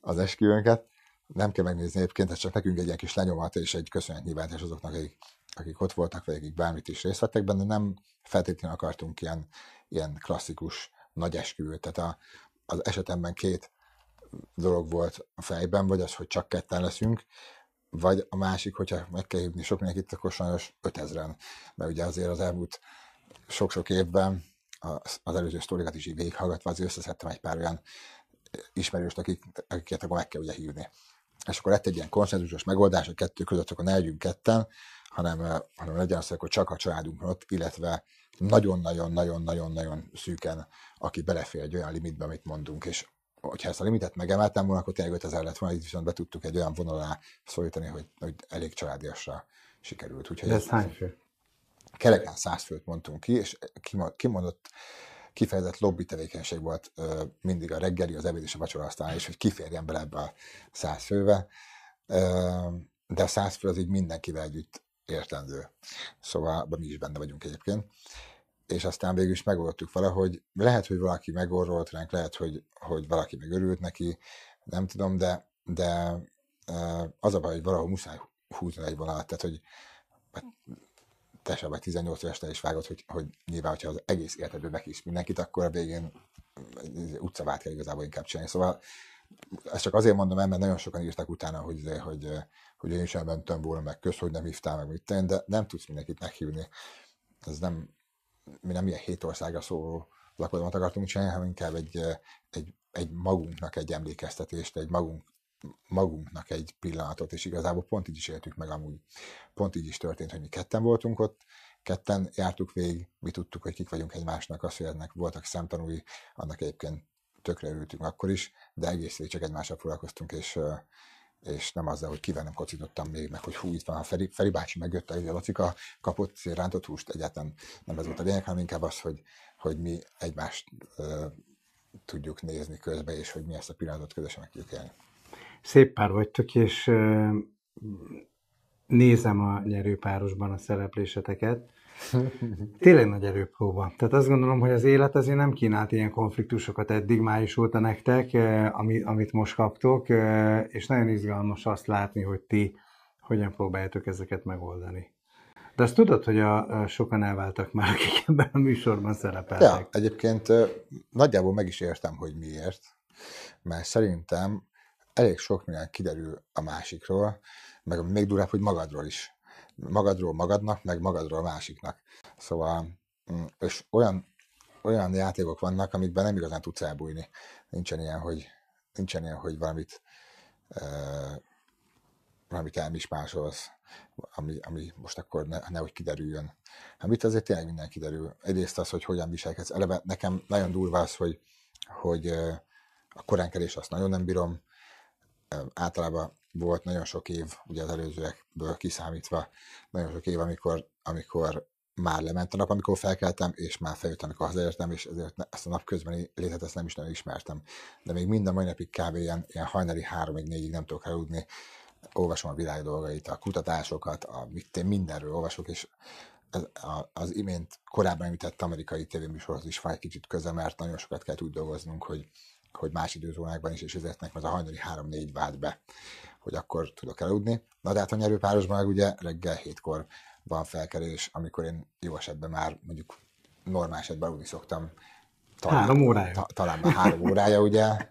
az esküvőnket. Nem kell megnézni egyébként, ez csak nekünk egy ilyen kis lenyomat és egy köszönet köszönetnyilvánítás azoknak, akik, akik ott voltak, vagy akik bármit is részt vettek benne. Nem feltétlenül akartunk ilyen, ilyen klasszikus nagy esküvőt. Tehát a, az esetemben két dolog volt a fejben, vagy az, hogy csak ketten leszünk, vagy a másik, hogyha meg kell hívni sok mindenkit, akkor sajnos 5000-en, mert ugye azért az elmúlt sok-sok évben az előző sztorikat is így végighallgatva, azért összeszedtem egy pár olyan ismerőst, akik, akiket akkor meg kell ugye hívni. És akkor lett egy ilyen konszenzusos megoldás, a kettő között akkor ne legyünk ketten, hanem, eh, hanem legyen az, hogy csak a családunk ott, illetve nagyon-nagyon-nagyon-nagyon-nagyon szűken, aki belefér egy olyan limitbe, amit mondunk, és hogyha ezt a limitet megemeltem volna, akkor tényleg 5000 lett volna, itt viszont be tudtuk egy olyan vonalá szólítani, hogy, hogy elég családiasra sikerült. Úgyhogy De ez hány fő? kereken száz főt mondtunk ki, és eh, kimondott kifejezett lobby tevékenység volt ö, mindig a reggeli, az ebéd és a vacsora aztán, és hogy kiférjen bele ebbe a száz főbe. Ö, de a száz fő az így mindenkivel együtt értendő. Szóval mi is benne vagyunk egyébként. És aztán végül is megoldtuk valahogy, lehet, hogy valaki megorrolt ránk, lehet, hogy, hogy valaki megörült neki, nem tudom, de, de ö, az a baj, hogy valahol muszáj húzni egy vonalat, tehát hogy hát, te sem vagy 18 éves, te is vágod, hogy, hogy nyilván, hogyha az egész életedben meghisz mindenkit, akkor a végén mm, utcavát kell igazából inkább csinálni. Szóval ezt csak azért mondom el, mert nagyon sokan írtak utána, hogy, hogy, hogy, hogy én is elmentem volna, meg kösz, hogy nem hívtál, meg mit tenni, de nem tudsz mindenkit meghívni. Ez nem, mi nem ilyen hét országra szóló lakodalmat akartunk csinálni, hanem inkább egy, egy, egy magunknak egy emlékeztetést, egy magunk magunknak egy pillanatot, és igazából pont így is éltük meg amúgy. Pont így is történt, hogy mi ketten voltunk ott, ketten jártuk végig, mi tudtuk, hogy kik vagyunk egymásnak, azt, hogy ennek voltak szemtanúi, annak egyébként tökre örültünk akkor is, de egész végig csak egymással foglalkoztunk, és, és nem azzal, hogy kivel nem kocintottam még, meg hogy hú, itt van a Feri, Feri bácsi megjött, a Lacika kapott rántott húst, egyáltalán nem ez volt a lényeg, hanem inkább az, hogy, hogy mi egymást uh, tudjuk nézni közbe, és hogy mi ezt a pillanatot közösen meg tudjuk élni szép pár vagytok, és nézem a nyerőpárosban a szerepléseteket. Tényleg nagy erőpróba. Tehát azt gondolom, hogy az élet azért nem kínált ilyen konfliktusokat eddig május óta nektek, amit most kaptok, és nagyon izgalmas azt látni, hogy ti hogyan próbáljátok ezeket megoldani. De azt tudod, hogy a, a sokan elváltak már, akik ebben a műsorban szerepeltek. Ja, egyébként nagyjából meg is értem, hogy miért, mert szerintem elég sok minden kiderül a másikról, meg még durább, hogy magadról is. Magadról magadnak, meg magadról a másiknak. Szóval, mm, és olyan, olyan játékok vannak, amikben nem igazán tudsz elbújni. Nincsen ilyen, hogy, nincsen ilyen, hogy valamit uh, valamit elmismásolsz, ami, ami most akkor ne, nehogy kiderüljön. Hát itt azért tényleg minden kiderül. Egyrészt az, hogy hogyan viselkedsz. Eleve nekem nagyon durva az, hogy, hogy a koránkerés azt nagyon nem bírom, általában volt nagyon sok év, ugye az előzőekből kiszámítva, nagyon sok év, amikor, amikor már lement a nap, amikor felkeltem, és már feljöttem, amikor hazaértem, és ezért ne, ezt a napközbeni létet ezt nem is nagyon ismertem. De még minden mai napig kb. ilyen, ilyen hajnali háromig, négyig nem tudok eludni, olvasom a világ dolgait, a kutatásokat, a, mit, én mindenről olvasok, és ez, a, az imént korábban említett amerikai tévéműsorhoz is egy kicsit köze, mert nagyon sokat kell úgy dolgoznunk, hogy, hogy más időzónákban is, és ezeknek az a hajnali 3-4 vált be, hogy akkor tudok eludni. Na de hát a nyerőpárosban meg ugye reggel 7-kor van felkerülés, amikor én jó esetben már mondjuk normál esetben aludni szoktam. Talán, három órája. Ta, talán már három órája, ugye.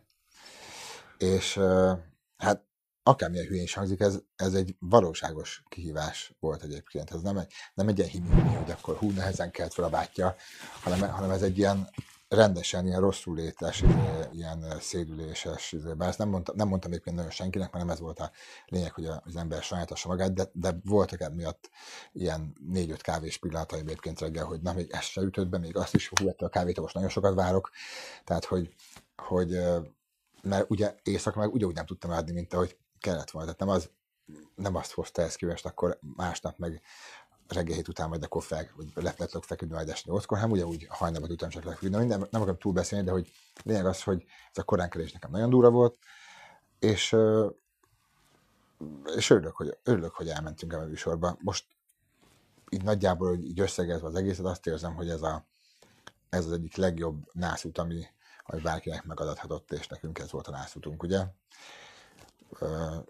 És hát akármilyen hülyén is hangzik, ez, ez egy valóságos kihívás volt egyébként. Ez nem egy, nem egy ilyen himmi, hogy akkor hú, nehezen kelt fel a bátyja, hanem, hanem ez egy ilyen rendesen ilyen rosszul létes, ilyen szédüléses bár ezt nem mondta nem mondtam egyébként nagyon senkinek, mert nem ez volt a lényeg, hogy az ember sajátassa magát, de, de voltak emiatt ilyen négy-öt kávés pillanatai egyébként reggel, hogy na, még ezt se ütött be, még azt is, hogy ettől a kávét, most nagyon sokat várok, tehát, hogy, hogy mert ugye éjszaka meg ugyanúgy nem tudtam adni, mint ahogy kellett volna, tehát nem az nem azt hozta ezt kívül, akkor másnap meg reggel hét után majd akkor fel, vagy lefletlök feküdni majd esni otthon, hát ugye úgy a hajnalat után csak lefeküdni. nem, nem akarom túl beszélni, de hogy lényeg az, hogy ez a koránkelés nekem nagyon durva volt, és, és örülök, hogy, örülök, hogy elmentünk el a műsorba. Most így nagyjából hogy így összegezve az egészet, azt érzem, hogy ez, a, ez az egyik legjobb nászút, ami, ami bárkinek megadhatott, és nekünk ez volt a nászútunk, ugye?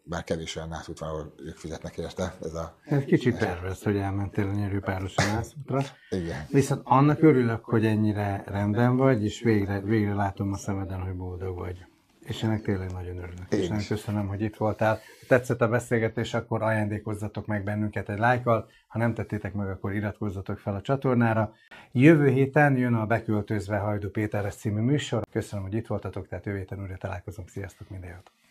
bár kevés olyan nászút van, ahol ők fizetnek érte. Ez a... ez kicsit tervez, hogy elmentél a nyerő páros nászútra. Igen. Viszont annak örülök, hogy ennyire rendben vagy, és végre, végre látom a szemeden, hogy boldog vagy. És ennek tényleg nagyon örülök. Én és nagyon köszönöm, hogy itt voltál. Ha tetszett a beszélgetés, akkor ajándékozzatok meg bennünket egy lájkkal. Ha nem tettétek meg, akkor iratkozzatok fel a csatornára. Jövő héten jön a Beköltözve Hajdu Péteres című műsor. Köszönöm, hogy itt voltatok, tehát jövő héten újra találkozunk. Sziasztok, minden jót!